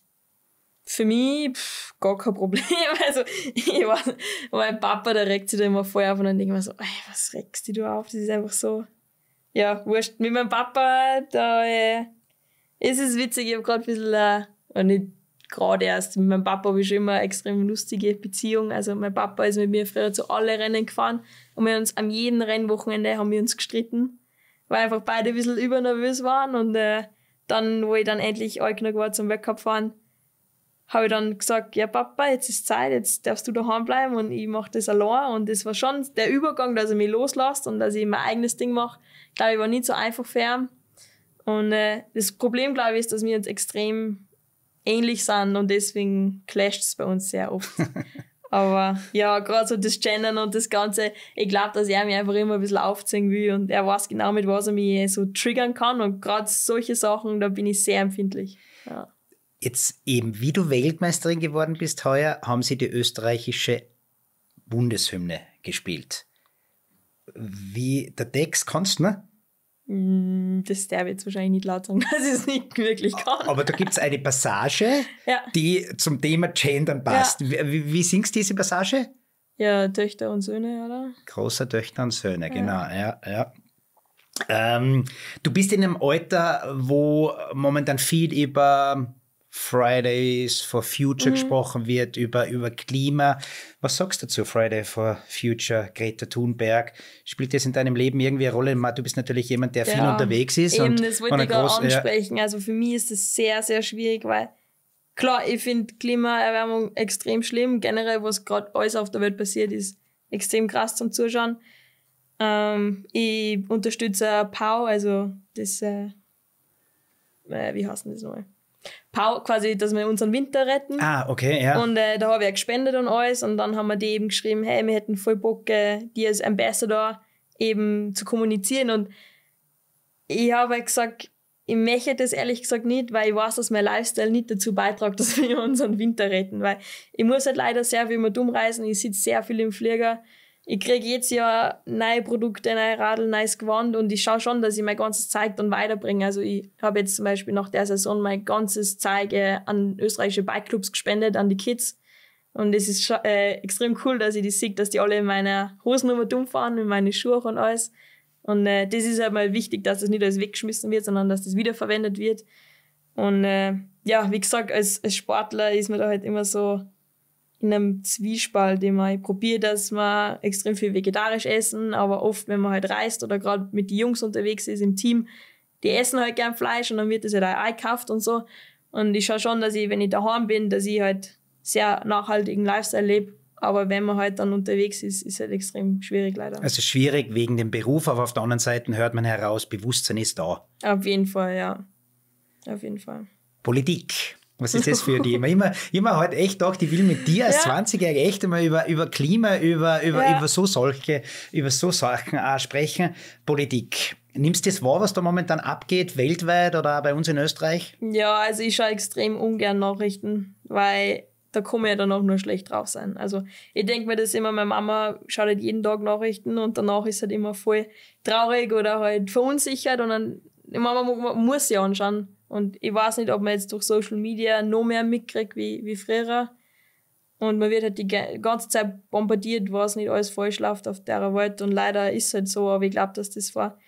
Für mich pff, gar kein Problem. Also, ich weiß, mein Papa, der regt sich da immer voll auf und dann denke ich mir so, ey, was regst du auf? Das ist einfach so. Ja, wurscht. Mit meinem Papa, da äh, ist es witzig. Ich habe gerade ein bisschen, äh, nicht gerade erst. Mit meinem Papa habe ich schon immer eine extrem lustige Beziehung. Also mein Papa ist mit mir früher zu allen Rennen gefahren und wir uns am jeden Rennwochenende haben wir uns gestritten, weil einfach beide ein bisschen übernervös waren und äh, dann, wo ich dann endlich alt genug war zum Weltcup fahren, habe ich dann gesagt, ja Papa, jetzt ist Zeit, jetzt darfst du daheim bleiben und ich mache das allein. Und das war schon der Übergang, dass er mich loslässt und dass ich mein eigenes Ding mache. Ich Glaube ich, war nicht so einfach für ihn. Und äh, das Problem, glaube ich, ist, dass wir uns extrem ähnlich sind und deswegen clasht es bei uns sehr oft. Aber ja, gerade so das Gendern und das Ganze, ich glaube, dass er mich einfach immer ein bisschen aufziehen will und er weiß genau, mit was er mich so triggern kann. Und gerade solche Sachen, da bin ich sehr empfindlich. Ja. Jetzt eben, wie du Weltmeisterin geworden bist heuer, haben sie die österreichische Bundeshymne gespielt. Wie der Text kannst, du, ne? Mm, das darf jetzt wahrscheinlich nicht laut sagen, dass ich es nicht wirklich kann. Aber da gibt es eine Passage, ja. die zum Thema Gendern passt. Ja. Wie, wie singst du diese Passage? Ja, Töchter und Söhne, oder? Großer Töchter und Söhne, genau, ja, ja. Ähm, du bist in einem Alter, wo momentan viel über Fridays for Future mhm. gesprochen wird, über, über Klima. Was sagst du dazu, Friday for Future, Greta Thunberg? Spielt das in deinem Leben irgendwie eine Rolle? Du bist natürlich jemand, der ja, viel unterwegs ist. Eben, und das wollte ich auch ansprechen. Ja. Also für mich ist es sehr, sehr schwierig, weil klar, ich finde Klimaerwärmung extrem schlimm. Generell, was gerade alles auf der Welt passiert, ist extrem krass zum Zuschauen. Ähm, ich unterstütze Pau, also das, äh, äh wie heißt denn das nochmal? Pau quasi, dass wir unseren Winter retten. Ah, okay, ja. Und äh, da habe ich ja gespendet und alles und dann haben wir die eben geschrieben, hey, wir hätten voll Bock, äh, die als Ambassador eben zu kommunizieren und ich habe halt gesagt, ich möchte das ehrlich gesagt nicht, weil ich weiß, dass mein Lifestyle nicht dazu beiträgt, dass wir unseren Winter retten, weil ich muss halt leider sehr viel immer dumm reisen, ich sitze sehr viel im Flieger, ich kriege jedes Jahr neue Produkte, neue Radl, neues Gewand und ich schaue schon, dass ich mein ganzes Zeug dann weiterbringe. Also ich habe jetzt zum Beispiel nach der Saison mein ganzes Zeug äh, an österreichische Bikeclubs gespendet, an die Kids. Und es ist äh, extrem cool, dass ich das sehe, dass die alle in meiner Hosennummer dumm fahren, in meine Schuhe und alles. Und äh, das ist halt mal wichtig, dass das nicht alles weggeschmissen wird, sondern dass das wiederverwendet wird. Und äh, ja, wie gesagt, als, als Sportler ist man da halt immer so in einem Zwiespalt immer. Ich probiere, dass wir extrem viel vegetarisch essen, aber oft, wenn man halt reist oder gerade mit den Jungs unterwegs ist im Team, die essen halt gern Fleisch und dann wird das halt auch gekauft und so. Und ich schaue schon, dass ich, wenn ich daheim bin, dass ich halt sehr nachhaltigen Lifestyle lebe. Aber wenn man halt dann unterwegs ist, ist es halt extrem schwierig leider. Also schwierig wegen dem Beruf, aber auf der anderen Seite hört man heraus, Bewusstsein ist da. Auf jeden Fall, ja. Auf jeden Fall. Politik. Was ist das für die? Immer, immer, immer halt echt doch, die will mit dir als ja. 20-Jährige echt einmal über, über Klima, über, über, ja. über so solche, über so Sachen auch sprechen. Politik. Nimmst du das wahr, was da momentan abgeht, weltweit oder auch bei uns in Österreich? Ja, also ich schaue extrem ungern Nachrichten, weil da kann man ja danach nur schlecht drauf sein. Also ich denke mir das immer, meine Mama schaut halt jeden Tag Nachrichten und danach ist halt immer voll traurig oder halt verunsichert und dann, ich die man muss ja anschauen und ich weiß nicht, ob man jetzt durch Social Media noch mehr mitkriegt wie, wie früher. Und man wird halt die ganze Zeit bombardiert, was nicht alles falsch läuft auf der Welt. Und leider ist es halt so, aber ich glaube, dass das vor,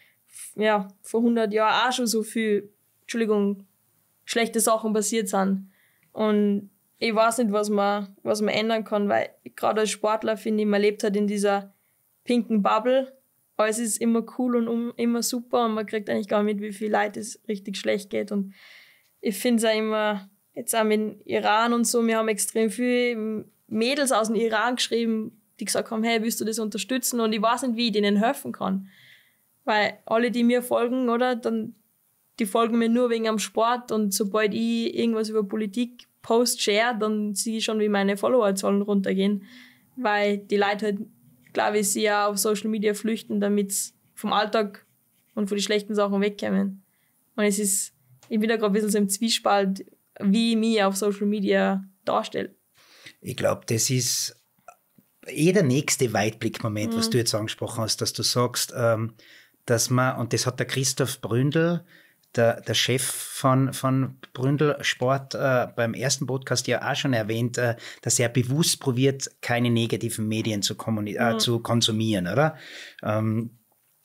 ja, vor 100 Jahren auch schon so viel, Entschuldigung, schlechte Sachen passiert sind. Und ich weiß nicht, was man, was man ändern kann, weil gerade als Sportler finde ich, man lebt halt in dieser pinken Bubble alles ist immer cool und um, immer super und man kriegt eigentlich gar nicht mit, wie viel Leid es richtig schlecht geht. Und ich finde es auch immer, jetzt auch mit Iran und so, wir haben extrem viele Mädels aus dem Iran geschrieben, die gesagt haben, hey, willst du das unterstützen? Und ich weiß nicht, wie ich denen helfen kann. Weil alle, die mir folgen, oder, dann, die folgen mir nur wegen am Sport und sobald ich irgendwas über Politik post, share, dann sehe ich schon, wie meine Followerzahlen runtergehen, weil die Leute halt klar, wie sie ja auf Social Media flüchten, damit sie vom Alltag und von den schlechten Sachen wegkommen. Und es ist, ich bin da gerade ein bisschen so im Zwiespalt, wie ich mich auf Social Media darstelle. Ich glaube, das ist eh der nächste Weitblickmoment, mhm. was du jetzt angesprochen hast, dass du sagst, ähm, dass man, und das hat der Christoph Bründel, der, der Chef von, von Bründel Sport äh, beim ersten Podcast ja auch schon erwähnt, äh, dass er bewusst probiert, keine negativen Medien zu, äh, mhm. zu konsumieren, oder? Ähm,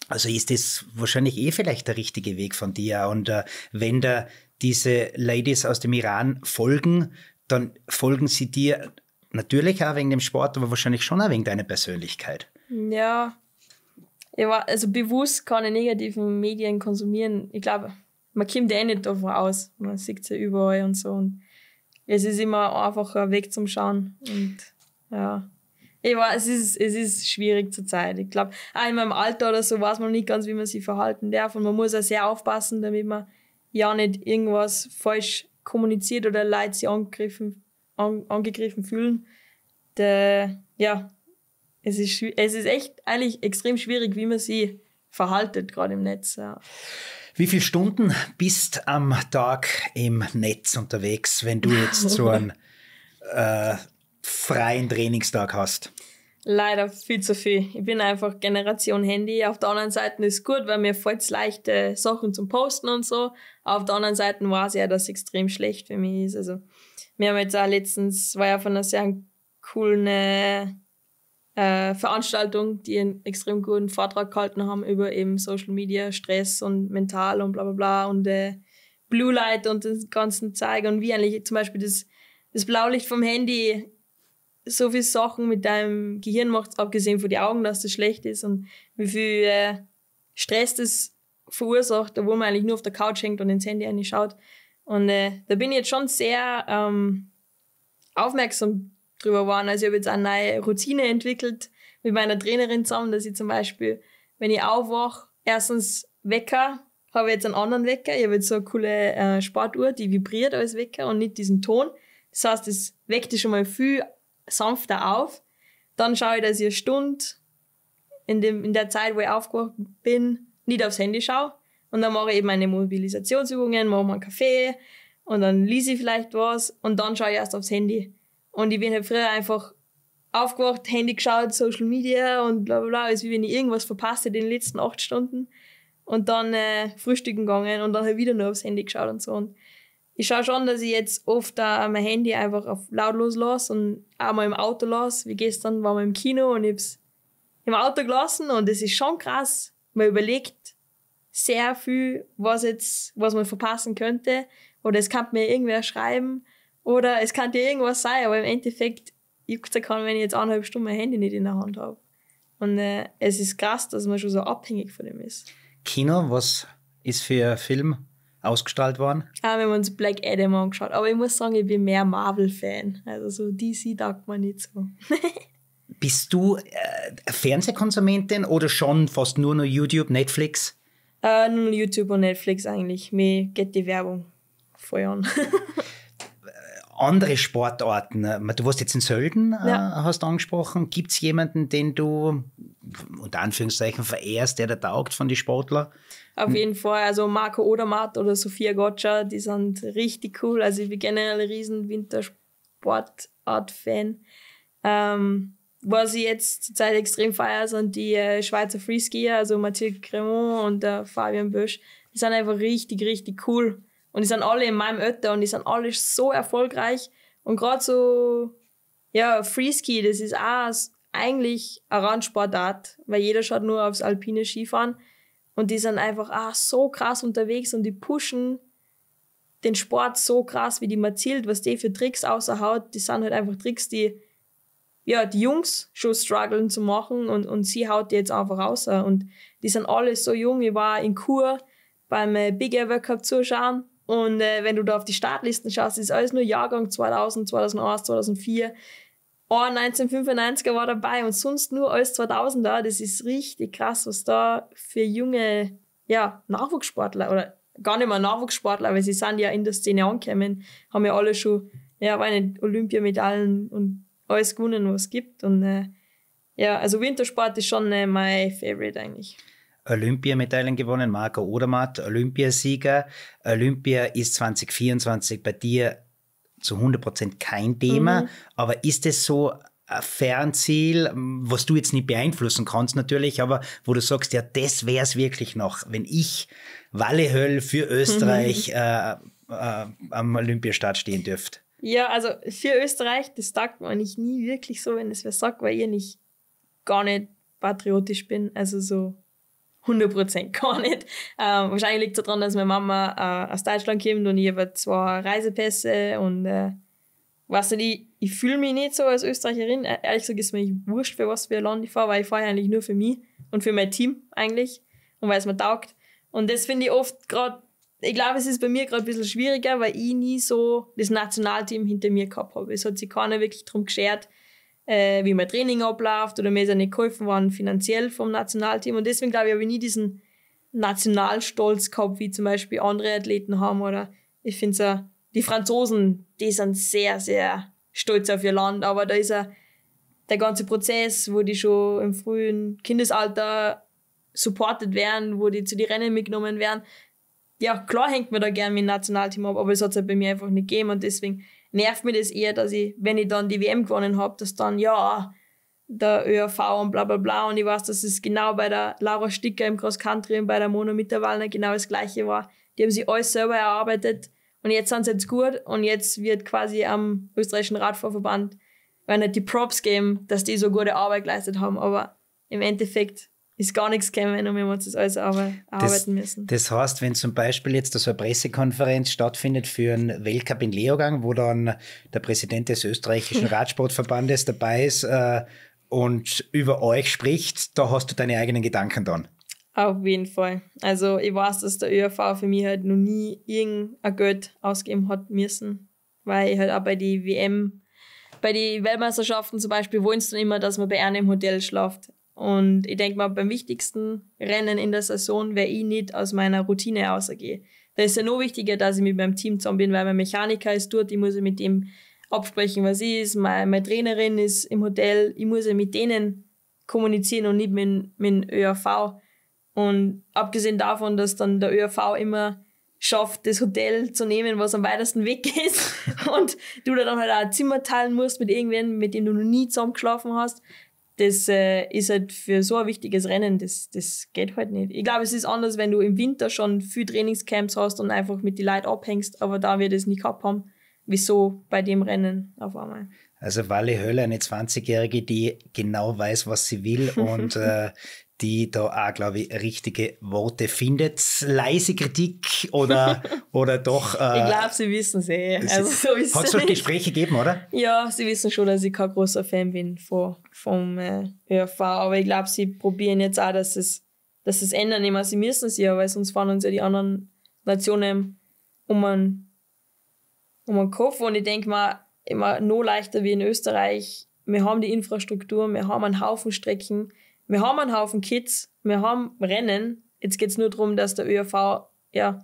also ist das wahrscheinlich eh vielleicht der richtige Weg von dir. Und äh, wenn da diese Ladies aus dem Iran folgen, dann folgen sie dir natürlich auch wegen dem Sport, aber wahrscheinlich schon auch wegen deiner Persönlichkeit. Ja, ja also bewusst keine negativen Medien konsumieren. Ich glaube, man kommt eh nicht davon aus. Man sieht sie ja überall und so. Und es ist immer einfach ein Weg zum Schauen. Und ja. Ich weiß, es ist, es ist schwierig zur Zeit. Ich glaube, auch in meinem Alter oder so weiß man nicht ganz, wie man sich verhalten darf. Und man muss auch sehr aufpassen, damit man ja nicht irgendwas falsch kommuniziert oder Leute sich angegriffen, an, angegriffen fühlen. Der, ja, es ist, es ist echt eigentlich extrem schwierig, wie man sich verhaltet, gerade im Netz. Ja. Wie viele Stunden bist am Tag im Netz unterwegs, wenn du jetzt so einen äh, freien Trainingstag hast? Leider viel zu viel. Ich bin einfach Generation Handy. Auf der anderen Seite ist gut, weil mir fällt leichte Sachen zum Posten und so. Auf der anderen Seite war es ja, dass es extrem schlecht für mich ist. Also, wir haben jetzt auch letztens, war ja von einer sehr coolen äh, äh, Veranstaltung, die einen extrem guten Vortrag gehalten haben über eben Social Media, Stress und mental und bla bla bla und äh, Blue Light und den ganzen Zeiger und wie eigentlich zum Beispiel das, das Blaulicht vom Handy so viele Sachen mit deinem Gehirn macht, abgesehen von den Augen, dass das schlecht ist und wie viel äh, Stress das verursacht, obwohl man eigentlich nur auf der Couch hängt und ins Handy reinschaut. Und äh, da bin ich jetzt schon sehr ähm, aufmerksam drüber waren. Also ich habe jetzt eine neue Routine entwickelt mit meiner Trainerin zusammen, dass ich zum Beispiel, wenn ich aufwache, erstens Wecker, habe jetzt einen anderen Wecker. Ich habe jetzt so eine coole äh, Sportuhr, die vibriert als Wecker und nicht diesen Ton. Das heißt, es weckt dich schon mal viel sanfter auf. Dann schaue ich, dass ich eine Stunde in, dem, in der Zeit, wo ich aufgewacht bin, nicht aufs Handy schaue. Und dann mache ich eben meine Mobilisationsübungen, mache mal einen Kaffee und dann lese ich vielleicht was und dann schaue ich erst aufs Handy. Und ich bin halt früher einfach aufgewacht, Handy geschaut, Social Media und bla bla bla, als wie wenn ich irgendwas verpasse in den letzten acht Stunden. Und dann äh, frühstücken gegangen und dann halt wieder nur aufs Handy geschaut und so. Und ich schaue schon, dass ich jetzt oft auch mein Handy einfach auf lautlos lasse und auch mal im Auto lasse. Wie gestern waren wir im Kino und ich hab's im Auto gelassen und es ist schon krass. Man überlegt sehr viel, was jetzt, was man verpassen könnte. Oder es kann mir irgendwer schreiben oder es kann dir irgendwas sein, aber im Endeffekt juckt es kann, wenn ich jetzt eineinhalb Stunden mein Handy nicht in der Hand habe. Und äh, es ist krass, dass man schon so abhängig von dem ist. Kino, was ist für ein Film ausgestrahlt worden? Ah, wir haben uns Black Adam angeschaut. Aber ich muss sagen, ich bin mehr Marvel-Fan. Also so DC taugt man nicht so. Bist du äh, Fernsehkonsumentin oder schon fast nur noch YouTube, Netflix? Äh, nur YouTube und Netflix eigentlich. Mir geht die Werbung voll an. andere Sportarten, äh, du warst jetzt in Sölden, äh, ja. hast du angesprochen. Gibt es jemanden, den du unter Anführungszeichen verehrst, der da taugt von den Sportlern? Auf jeden Fall, also Marco Odermatt oder Sophia Gotcha, die sind richtig cool. Also ich bin generell ein riesen Wintersportart-Fan. Ähm, was ich jetzt zurzeit extrem feiere, sind die äh, Schweizer Freeskier, also Mathilde Cremont und äh, Fabian Bösch. Die sind einfach richtig, richtig cool. Und die sind alle in meinem Ötter und die sind alle so erfolgreich. Und gerade so, ja, Freeski, das ist auch eigentlich eine Randsportart, weil jeder schaut nur aufs alpine Skifahren. Und die sind einfach auch so krass unterwegs und die pushen den Sport so krass, wie die Mazild, was die für Tricks außerhaut. Die sind halt einfach Tricks, die ja, die Jungs schon strugglen zu machen und, und sie haut die jetzt einfach raus. Und die sind alle so jung. Ich war in Kur beim äh, Big Ever Cup zuschauen und äh, wenn du da auf die Startlisten schaust, ist alles nur Jahrgang 2000, 2001, 2004. Oh, 1995 war dabei und sonst nur alles 2000er. Das ist richtig krass, was da für junge ja, Nachwuchssportler oder gar nicht mehr Nachwuchssportler, weil sie sind ja in der Szene angekommen, haben ja alle schon ja, meine Olympiamedaillen und alles gewonnen, was es gibt. Und äh, ja, also Wintersport ist schon äh, mein Favorite eigentlich. Olympiamedaillen gewonnen, Marco Odermatt, Olympiasieger. Olympia ist 2024 bei dir zu 100 kein Thema, mhm. aber ist es so ein Fernziel, was du jetzt nicht beeinflussen kannst natürlich, aber wo du sagst, ja, das wäre es wirklich noch, wenn ich Walle Höll für mhm. Österreich mhm. äh, äh, am Olympiastart stehen dürfte. Ja, also für Österreich, das sagt man eigentlich nie wirklich so, wenn es wer sagt, weil ich nicht gar nicht patriotisch bin. Also so 100% gar nicht. Ähm, wahrscheinlich liegt es daran, dass meine Mama äh, aus Deutschland kommt und ich habe zwei Reisepässe und äh, weißt du, ich, ich fühle mich nicht so als Österreicherin. Äh, ehrlich gesagt ist mir wurscht, für was für ein Land ich fahre, weil ich fahre eigentlich nur für mich und für mein Team eigentlich und weil es mir taugt. Und das finde ich oft gerade, ich glaube, es ist bei mir gerade ein bisschen schwieriger, weil ich nie so das Nationalteam hinter mir gehabt habe. Es hat sich keiner wirklich darum geschert, äh, wie mein Training abläuft oder mir ist ja nicht geholfen worden finanziell vom Nationalteam. Und deswegen glaube ich, habe ich nie diesen Nationalstolz gehabt, wie zum Beispiel andere Athleten haben. Oder ich finde es ja, die Franzosen, die sind sehr, sehr stolz auf ihr Land, aber da ist ja der ganze Prozess, wo die schon im frühen Kindesalter supported werden, wo die zu den Rennen mitgenommen werden. Ja, klar hängt man da gern mit dem Nationalteam ab, aber es hat es halt bei mir einfach nicht gegeben und deswegen nervt mich das eher, dass ich, wenn ich dann die WM gewonnen habe, dass dann, ja, der ÖRV und bla bla bla. Und ich weiß, dass es genau bei der Laura Sticker im Cross Country und bei der Mono Mitterwalner genau das gleiche war. Die haben sich alles selber erarbeitet und jetzt sind sie jetzt gut und jetzt wird quasi am österreichischen Radfahrverband, weil nicht die Props geben, dass die so gute Arbeit geleistet haben. Aber im Endeffekt ist gar nichts gekommen und wir haben uns das alles arbeiten das, müssen. Das heißt, wenn zum Beispiel jetzt so eine Pressekonferenz stattfindet für einen Weltcup in Leogang, wo dann der Präsident des österreichischen Radsportverbandes dabei ist äh, und über euch spricht, da hast du deine eigenen Gedanken dann. Auf jeden Fall. Also ich weiß, dass der ÖRV für mich halt noch nie irgendein Geld ausgeben hat müssen, weil ich halt auch bei die WM, bei den Weltmeisterschaften zum Beispiel, wollen es dann immer, dass man bei einem Hotel schlaft. Und ich denke mal, beim wichtigsten Rennen in der Saison wäre ich nicht aus meiner Routine rausgehe. Da ist ja nur wichtiger, dass ich mit meinem Team zusammen bin, weil mein Mechaniker ist dort, ich muss ja mit dem absprechen, was ich ist, meine, meine Trainerin ist im Hotel, ich muss ja mit denen kommunizieren und nicht mit, mit dem ÖAV. Und abgesehen davon, dass dann der ÖAV immer schafft, das Hotel zu nehmen, was am weitesten weg ist und du da dann halt auch ein Zimmer teilen musst mit irgendwem, mit dem du noch nie zusammen geschlafen hast, das äh, ist halt für so ein wichtiges Rennen, das, das geht halt nicht. Ich glaube, es ist anders, wenn du im Winter schon viel Trainingscamps hast und einfach mit die Leuten abhängst, aber da wir das nicht gehabt haben, wieso bei dem Rennen auf einmal? Also Wally Hölle, eine 20-Jährige, die genau weiß, was sie will und äh, die da auch, glaube ich, richtige Worte findet. Leise Kritik oder, oder doch. Äh, ich glaube, sie wissen es eh. Also, so Hat es schon eh. Gespräche gegeben, oder? Ja, sie wissen schon, dass ich kein großer Fan bin von, vom äh, ÖRV, aber ich glaube, sie probieren jetzt auch, dass es, dass es ändern. Ich meine, sie müssen es ja, weil sonst fahren uns ja die anderen Nationen um einen, um einen Kopf. Und ich denke mal, immer noch leichter wie in Österreich. Wir haben die Infrastruktur, wir haben einen Haufen Strecken wir haben einen Haufen Kids, wir haben Rennen. Jetzt geht es nur darum, dass der ÖRV ja,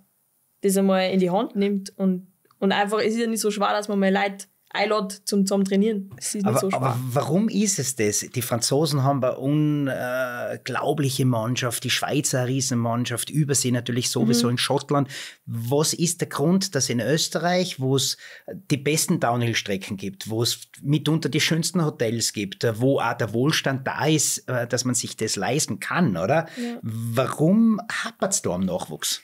das einmal in die Hand nimmt und, und einfach, es ist ja nicht so schwer, dass man mal Leute einlädt zum, zum Trainieren. Es ist aber, nicht so Aber warum ist es das? Die Franzosen haben eine unglaubliche Mannschaft, die Schweizer eine Riesenmannschaft, Übersee natürlich sowieso mhm. in Schottland. Was ist der Grund, dass in Österreich, wo es die besten Downhill-Strecken gibt, wo es mitunter die schönsten Hotels gibt, wo auch der Wohlstand da ist, äh, dass man sich das leisten kann, oder? Ja. Warum hapert es da am Nachwuchs?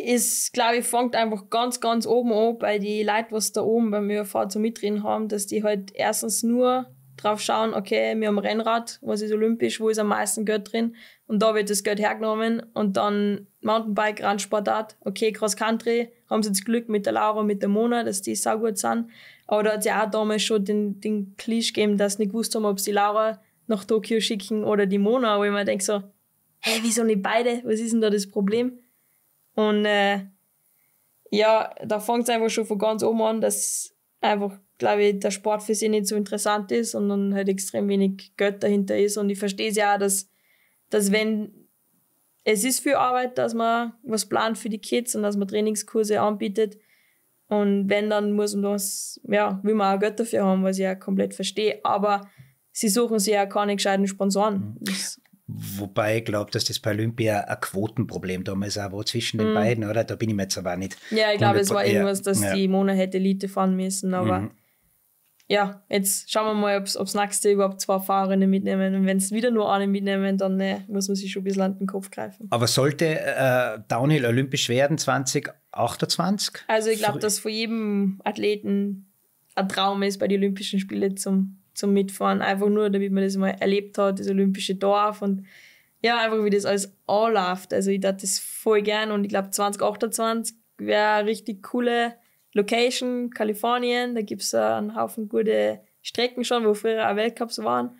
ist, glaube ich, fängt einfach ganz, ganz oben an weil die Leute, was da oben beim ÖV mit drin haben, dass die halt erstens nur drauf schauen, okay, wir haben Rennrad, was ist olympisch, wo ist am meisten Geld drin und da wird das Geld hergenommen und dann Mountainbike, Randsportart, okay, Cross Country, haben sie jetzt Glück mit der Laura, und mit der Mona, dass die so gut sind, aber da hat es ja auch damals schon den, den Klisch gegeben, dass sie nicht gewusst haben, ob sie Laura nach Tokio schicken oder die Mona, wo ich mir denke so, hey, wieso nicht beide, was ist denn da das Problem? Und äh, ja, da fängt es einfach schon von ganz oben an, dass einfach, glaube ich, der Sport für sie nicht so interessant ist und dann halt extrem wenig Geld dahinter ist. Und ich verstehe es ja auch, dass, dass wenn es ist viel Arbeit, dass man was plant für die Kids und dass man Trainingskurse anbietet. Und wenn, dann muss man das, ja, will man auch Geld dafür haben, was ich ja komplett verstehe. Aber sie suchen sich ja keine gescheiten Sponsoren. Mhm. Wobei ich glaube, dass das bei Olympia ein Quotenproblem damals auch war zwischen den mm. beiden, oder? Da bin ich mir jetzt aber auch nicht. Ja, ich glaube, es war irgendwas, dass ja. die Mona hätte Elite fahren müssen, aber mhm. ja, jetzt schauen wir mal, ob das nächste überhaupt zwei Fahrerinnen mitnehmen. Und wenn es wieder nur eine mitnehmen, dann ne, muss man sich schon ein bisschen an den Kopf greifen. Aber sollte äh, Downhill olympisch werden 2028? Also ich glaube, dass vor jedem Athleten ein Traum ist, bei den Olympischen Spielen zum zum Mitfahren, einfach nur, damit man das mal erlebt hat, das olympische Dorf und ja, einfach wie das alles anläuft. Also ich dachte das voll gern und ich glaube 2028 wäre richtig coole Location, Kalifornien, da gibt es einen Haufen gute Strecken schon, wo früher auch Weltcups waren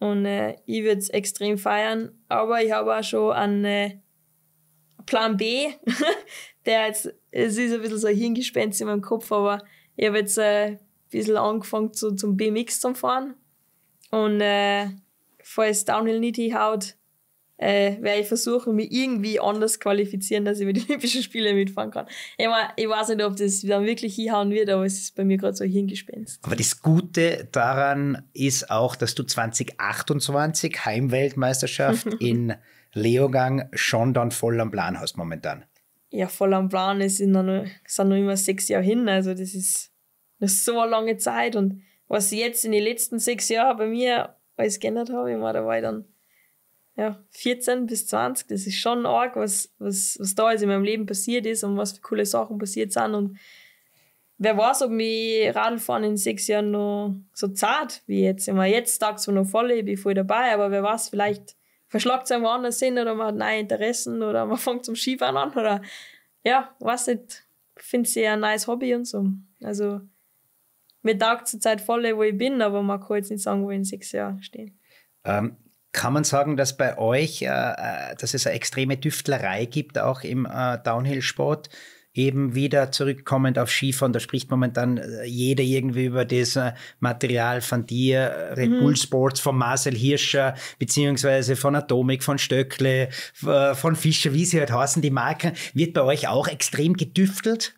und äh, ich würde es extrem feiern, aber ich habe auch schon einen äh, Plan B, der jetzt, es ist ein bisschen so ein Hirngespenst in meinem Kopf, aber ich habe jetzt äh, ein bisschen angefangen zu, zum BMX zu fahren. Und äh, falls Downhill nicht hinhaut, äh, werde ich versuchen, mich irgendwie anders qualifizieren, dass ich bei den Olympischen Spielen mitfahren kann. Ich, mein, ich weiß nicht, ob das dann wirklich hinhauen wird, aber es ist bei mir gerade so ein Hirngespinst. Aber das Gute daran ist auch, dass du 2028 Heimweltmeisterschaft in Leogang schon dann voll am Plan hast momentan. Ja, voll am Plan. Es sind noch, sind noch immer sechs Jahre hin, also das ist das ist so eine lange Zeit und was ich jetzt in den letzten sechs Jahren bei mir alles geändert habe, ich war ich dann ja, 14 bis 20, das ist schon arg, was, was, was da jetzt in meinem Leben passiert ist und was für coole Sachen passiert sind und wer weiß, ob mich Radlfahren in sechs Jahren noch so zart wie jetzt. Ich meine, jetzt tags noch voll, ich bin voll dabei, aber wer weiß, vielleicht verschlagt es irgendwo anders hin oder man hat neue Interessen oder man fängt zum Skifahren an oder ja, weiß nicht, findet sie ein nice Hobby und so. Also mir taugt zurzeit voll, wo ich bin, aber man kann jetzt nicht sagen, wo ich in sechs Jahren stehe. Ähm, kann man sagen, dass bei euch, äh, äh dass es eine extreme Düftlerei gibt, auch im äh, Downhill-Sport? Eben wieder zurückkommend auf Skifahren, da spricht momentan äh, jeder irgendwie über das äh, Material von dir, Red mhm. Bull Sports, von Marcel Hirscher, beziehungsweise von Atomic, von Stöckle, von Fischer, wie sie halt heißen, die Marken. Wird bei euch auch extrem gedüftelt?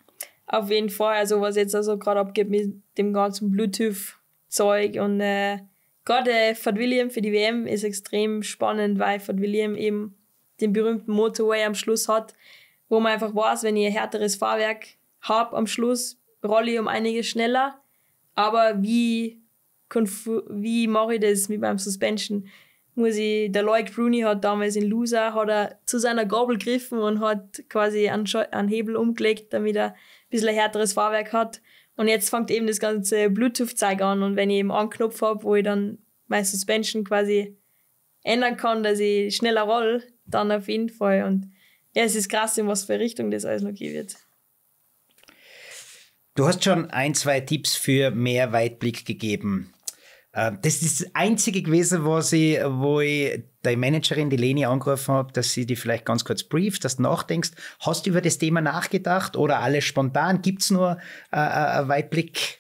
auf jeden Fall. Also was jetzt also gerade abgeht mit dem ganzen Bluetooth-Zeug und äh, gerade äh, Fort William für die WM ist extrem spannend, weil Fort William eben den berühmten Motorway am Schluss hat, wo man einfach weiß, wenn ich ein härteres Fahrwerk habe am Schluss, rolle ich um einiges schneller. Aber wie, wie mache ich das mit meinem Suspension? muss ich, der Loic Bruni hat damals in Loser, hat er zu seiner Gabel gegriffen und hat quasi einen, einen Hebel umgelegt, damit er ein bisschen härteres Fahrwerk hat. Und jetzt fängt eben das ganze Bluetooth-Zeug an und wenn ich eben einen Knopf habe, wo ich dann meine Suspension quasi ändern kann, dass ich schneller roll, dann auf jeden Fall. Und ja, es ist krass, in was für Richtung das alles noch gehen wird. Du hast schon ein, zwei Tipps für mehr Weitblick gegeben. Ähm, das ist das Einzige gewesen, was ich, wo ich die Managerin, die Leni, angerufen habe, dass sie die vielleicht ganz kurz brieft, dass du nachdenkst. Hast du über das Thema nachgedacht oder alles spontan? Gibt es nur äh, äh ein Weitblick?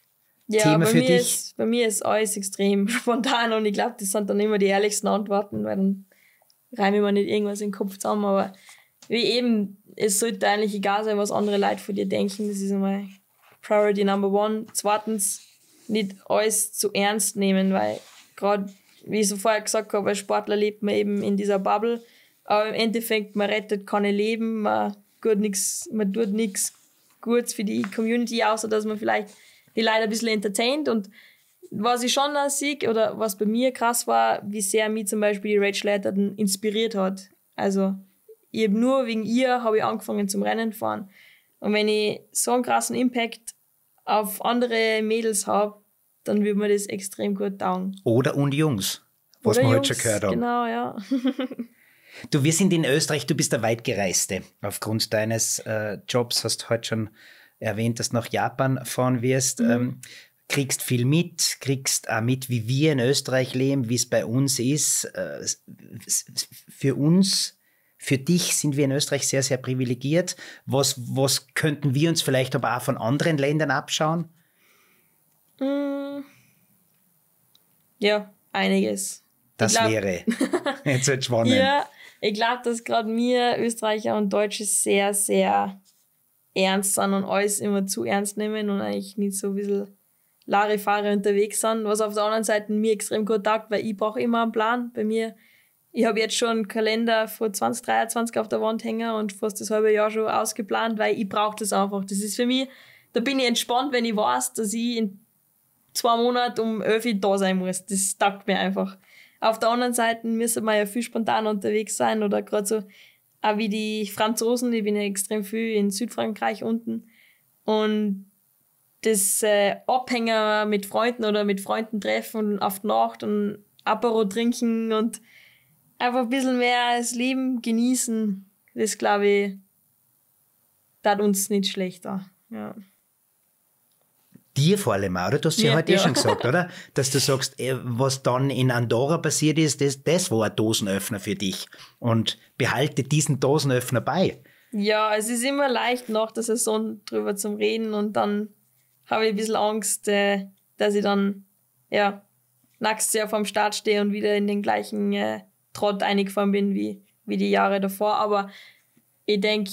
Thema bei, für mir dich? Ist, bei mir ist alles extrem spontan und ich glaube, das sind dann immer die ehrlichsten Antworten, weil dann reime ich mir nicht irgendwas im Kopf zusammen. Aber wie eben, es sollte eigentlich egal sein, was andere Leute von dir denken. Das ist einmal Priority Number One. Zweitens, nicht alles zu ernst nehmen, weil gerade, wie ich so vorher gesagt habe, als Sportler lebt man eben in dieser Bubble. Aber im Endeffekt, man rettet keine Leben, man tut nichts, man tut nichts Gutes für die Community, außer dass man vielleicht die Leute ein bisschen entertaint. Und was ich schon sehe, oder was bei mir krass war, wie sehr mich zum Beispiel die Rage Leiterton inspiriert hat. Also, ich habe nur wegen ihr habe ich angefangen zum Rennen fahren. Und wenn ich so einen krassen Impact auf andere Mädels habe, dann würde mir das extrem gut taugen. Oder und Jungs, was Oder wir heute schon gehört haben. Genau, ja. du, wir sind in Österreich, du bist der Weitgereiste. Aufgrund deines äh, Jobs hast du heute schon erwähnt, dass du nach Japan fahren wirst. Mhm. Ähm, kriegst viel mit, kriegst auch mit, wie wir in Österreich leben, wie es bei uns ist. Äh, für uns für dich sind wir in Österreich sehr, sehr privilegiert. Was, was könnten wir uns vielleicht aber auch von anderen Ländern abschauen? Mm, ja, einiges. Das glaub, wäre. Jetzt wird spannend. ja, ich glaube, dass gerade mir Österreicher und Deutsche sehr, sehr ernst sind und alles immer zu ernst nehmen und eigentlich nicht so ein bisschen Larifare unterwegs sind, was auf der anderen Seite mir extrem gut taugt, weil ich brauche immer einen Plan. Bei mir, ich habe jetzt schon einen Kalender vor 2023 auf der Wand hängen und fast das halbe Jahr schon ausgeplant, weil ich brauche das einfach. Das ist für mich, da bin ich entspannt, wenn ich weiß, dass ich in zwei Monate um elf Uhr da sein muss. Das taugt mir einfach. Auf der anderen Seite müssen wir ja viel spontan unterwegs sein oder gerade so, auch wie die Franzosen, ich bin ja extrem viel in Südfrankreich unten. Und das äh, Abhänger mit Freunden oder mit Freunden treffen und auf die Nacht und Apero trinken und einfach ein bisschen mehr das Leben genießen, das glaube ich, tat uns nicht schlechter. Ja dir vor allem auch, oder? Du hast ja, ja heute eh ja. schon gesagt, oder? Dass du sagst, äh, was dann in Andorra passiert ist, das, das war ein Dosenöffner für dich. Und behalte diesen Dosenöffner bei. Ja, es ist immer leicht, nach der Saison drüber zu reden und dann habe ich ein bisschen Angst, äh, dass ich dann, ja, nächstes Jahr vom Start stehe und wieder in den gleichen äh, Trott eingefahren bin wie, wie die Jahre davor. Aber ich denke,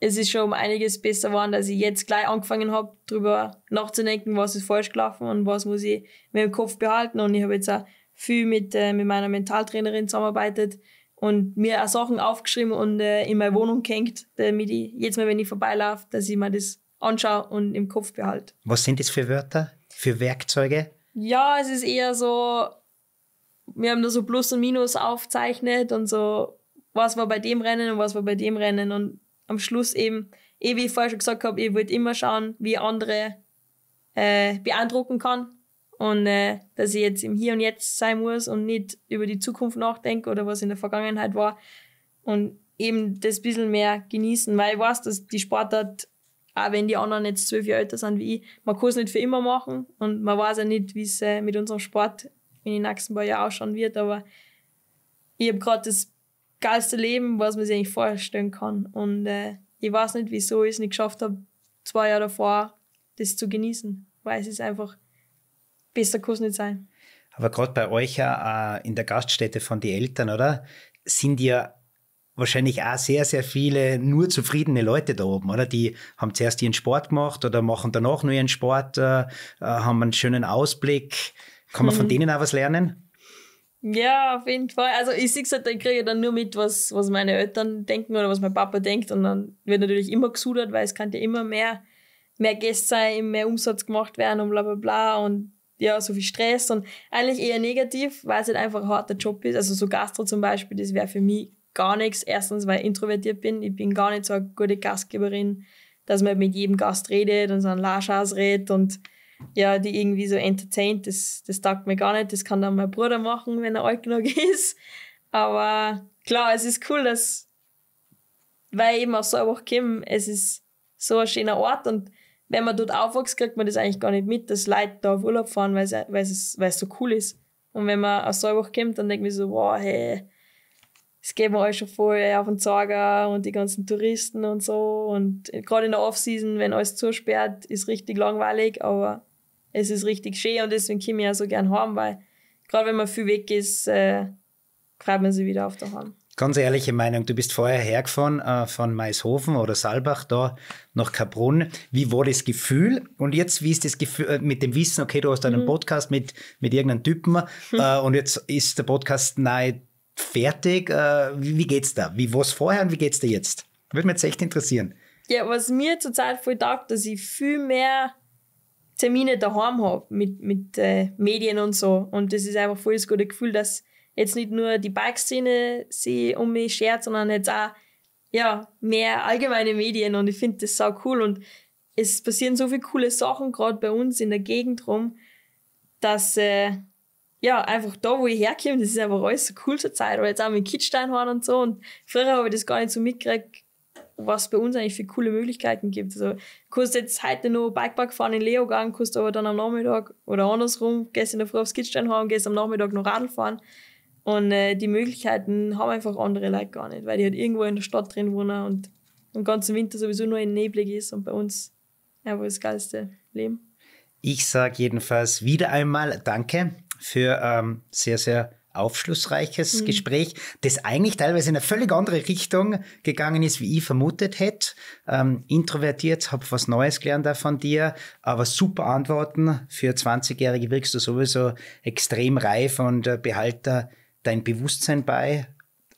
es ist schon um einiges besser geworden, dass ich jetzt gleich angefangen habe, darüber nachzudenken, was ist falsch gelaufen und was muss ich mir im Kopf behalten. Und ich habe jetzt auch viel mit, äh, mit meiner Mentaltrainerin zusammengearbeitet und mir auch Sachen aufgeschrieben und äh, in meine Wohnung gehängt, damit ich jetzt mal, wenn ich vorbeilaufe, dass ich mir das anschaue und im Kopf behalte. Was sind das für Wörter, für Werkzeuge? Ja, es ist eher so, wir haben da so Plus und Minus aufzeichnet und so, was war bei dem Rennen und was war bei dem Rennen und am Schluss eben, eh wie ich vorher schon gesagt habe, ich wollte immer schauen, wie ich andere äh, beeindrucken kann und äh, dass ich jetzt im Hier und Jetzt sein muss und nicht über die Zukunft nachdenke oder was in der Vergangenheit war und eben das ein bisschen mehr genießen, weil ich weiß, dass die Sportart, auch wenn die anderen jetzt zwölf Jahre älter sind wie ich, man kann es nicht für immer machen und man weiß ja nicht, wie es äh, mit unserem Sport in den nächsten paar Jahren ausschauen wird, aber ich habe gerade das geilste Leben, was man sich eigentlich vorstellen kann. Und äh, ich weiß nicht, wieso ich es nicht geschafft habe, zwei Jahre davor das zu genießen, weil es ist einfach, besser kann es nicht sein. Aber gerade bei euch ja äh, in der Gaststätte von den Eltern, oder? Sind ja wahrscheinlich auch sehr, sehr viele nur zufriedene Leute da oben, oder? Die haben zuerst ihren Sport gemacht oder machen danach nur ihren Sport, äh, äh, haben einen schönen Ausblick. Kann man mhm. von denen auch was lernen? Ja, auf jeden Fall. Also ich sehe halt, ich kriege dann nur mit, was, was meine Eltern denken oder was mein Papa denkt. Und dann wird natürlich immer gesudert, weil es kann ja immer mehr, mehr Gäste sein, mehr Umsatz gemacht werden und bla bla bla und ja, so viel Stress und eigentlich eher negativ, weil es halt einfach ein harter Job ist. Also so Gastro zum Beispiel, das wäre für mich gar nichts. Erstens, weil ich introvertiert bin. Ich bin gar nicht so eine gute Gastgeberin, dass man mit jedem Gast redet und so ein Laschas redet und ja, die irgendwie so entertaint, das, das taugt mir gar nicht. Das kann dann mein Bruder machen, wenn er alt genug ist. Aber klar, es ist cool, dass, weil eben aus Saalbach kommen, es ist so ein schöner Ort und wenn man dort aufwächst, kriegt man das eigentlich gar nicht mit, dass Leute da auf Urlaub fahren, weil es so cool ist. Und wenn man aus Saalbach kommt, dann denkt man so, wow, hey, es geht mir alles schon voll auf den Zager und die ganzen Touristen und so. Und gerade in der Offseason, wenn alles zusperrt, ist richtig langweilig, aber es ist richtig schön und deswegen komme ich auch so gern heim, weil gerade wenn man viel weg ist, äh, freut man sich wieder auf daheim. Ganz ehrliche Meinung, du bist vorher hergefahren äh, von Maishofen oder Salbach da nach Kaprun. Wie war das Gefühl? Und jetzt, wie ist das Gefühl äh, mit dem Wissen, okay, du hast einen mhm. Podcast mit, mit irgendeinem Typen äh, und jetzt ist der Podcast nahe fertig. Äh, wie, wie geht's da? Wie war es vorher und wie geht's da jetzt? Würde mich jetzt echt interessieren. Ja, was mir zurzeit voll taugt, dass ich viel mehr Termine daheim habe mit, mit äh, Medien und so. Und das ist einfach voll das gute Gefühl, dass jetzt nicht nur die Bike-Szene sie um mich schert, sondern jetzt auch ja, mehr allgemeine Medien und ich finde das so cool und es passieren so viele coole Sachen gerade bei uns in der Gegend rum, dass äh, ja, einfach da, wo ich herkomme, das ist einfach alles so cool zur Zeit, aber jetzt auch mit Kitzsteinhorn und so und früher habe ich das gar nicht so mitgekriegt, was bei uns eigentlich für coole Möglichkeiten gibt. Also, du kannst jetzt heute noch Bikepark fahren in Leogang, kannst aber dann am Nachmittag oder andersrum, gehst in der Früh aufs Kitzstein haben, gehst am Nachmittag noch Radl fahren. Und äh, die Möglichkeiten haben einfach andere Leute gar nicht, weil die halt irgendwo in der Stadt drin wohnen und den ganzen Winter sowieso nur in neblig ist und bei uns einfach das geilste Leben. Ich sage jedenfalls wieder einmal Danke für ähm, sehr, sehr aufschlussreiches mhm. Gespräch, das eigentlich teilweise in eine völlig andere Richtung gegangen ist, wie ich vermutet hätte. Ähm, introvertiert, habe was Neues gelernt da von dir, aber super Antworten. Für 20-Jährige wirkst du sowieso extrem reif und äh, behalte dein Bewusstsein bei.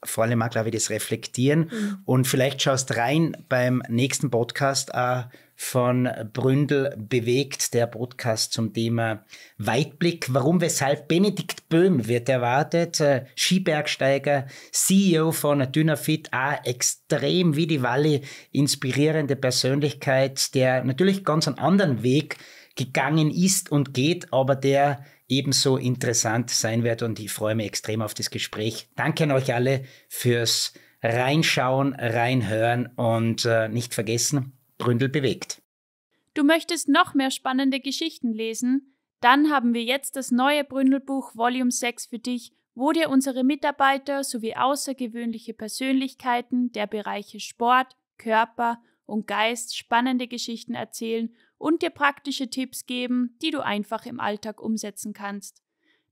Vor allem auch, glaube ich, das Reflektieren. Mhm. Und vielleicht schaust rein beim nächsten Podcast auch, äh, von Bründel bewegt, der Podcast zum Thema Weitblick. Warum, weshalb? Benedikt Böhm wird erwartet, äh, Skibergsteiger, CEO von Dynafit, A, extrem wie die Walli inspirierende Persönlichkeit, der natürlich ganz einen anderen Weg gegangen ist und geht, aber der ebenso interessant sein wird und ich freue mich extrem auf das Gespräch. Danke an euch alle fürs Reinschauen, reinhören und äh, nicht vergessen, Bründel bewegt. Du möchtest noch mehr spannende Geschichten lesen? Dann haben wir jetzt das neue Bründelbuch Volume 6 für dich, wo dir unsere Mitarbeiter sowie außergewöhnliche Persönlichkeiten der Bereiche Sport, Körper und Geist spannende Geschichten erzählen und dir praktische Tipps geben, die du einfach im Alltag umsetzen kannst.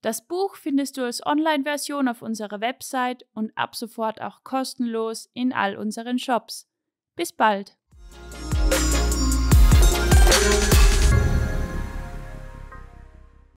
Das Buch findest du als Online-Version auf unserer Website und ab sofort auch kostenlos in all unseren Shops. Bis bald!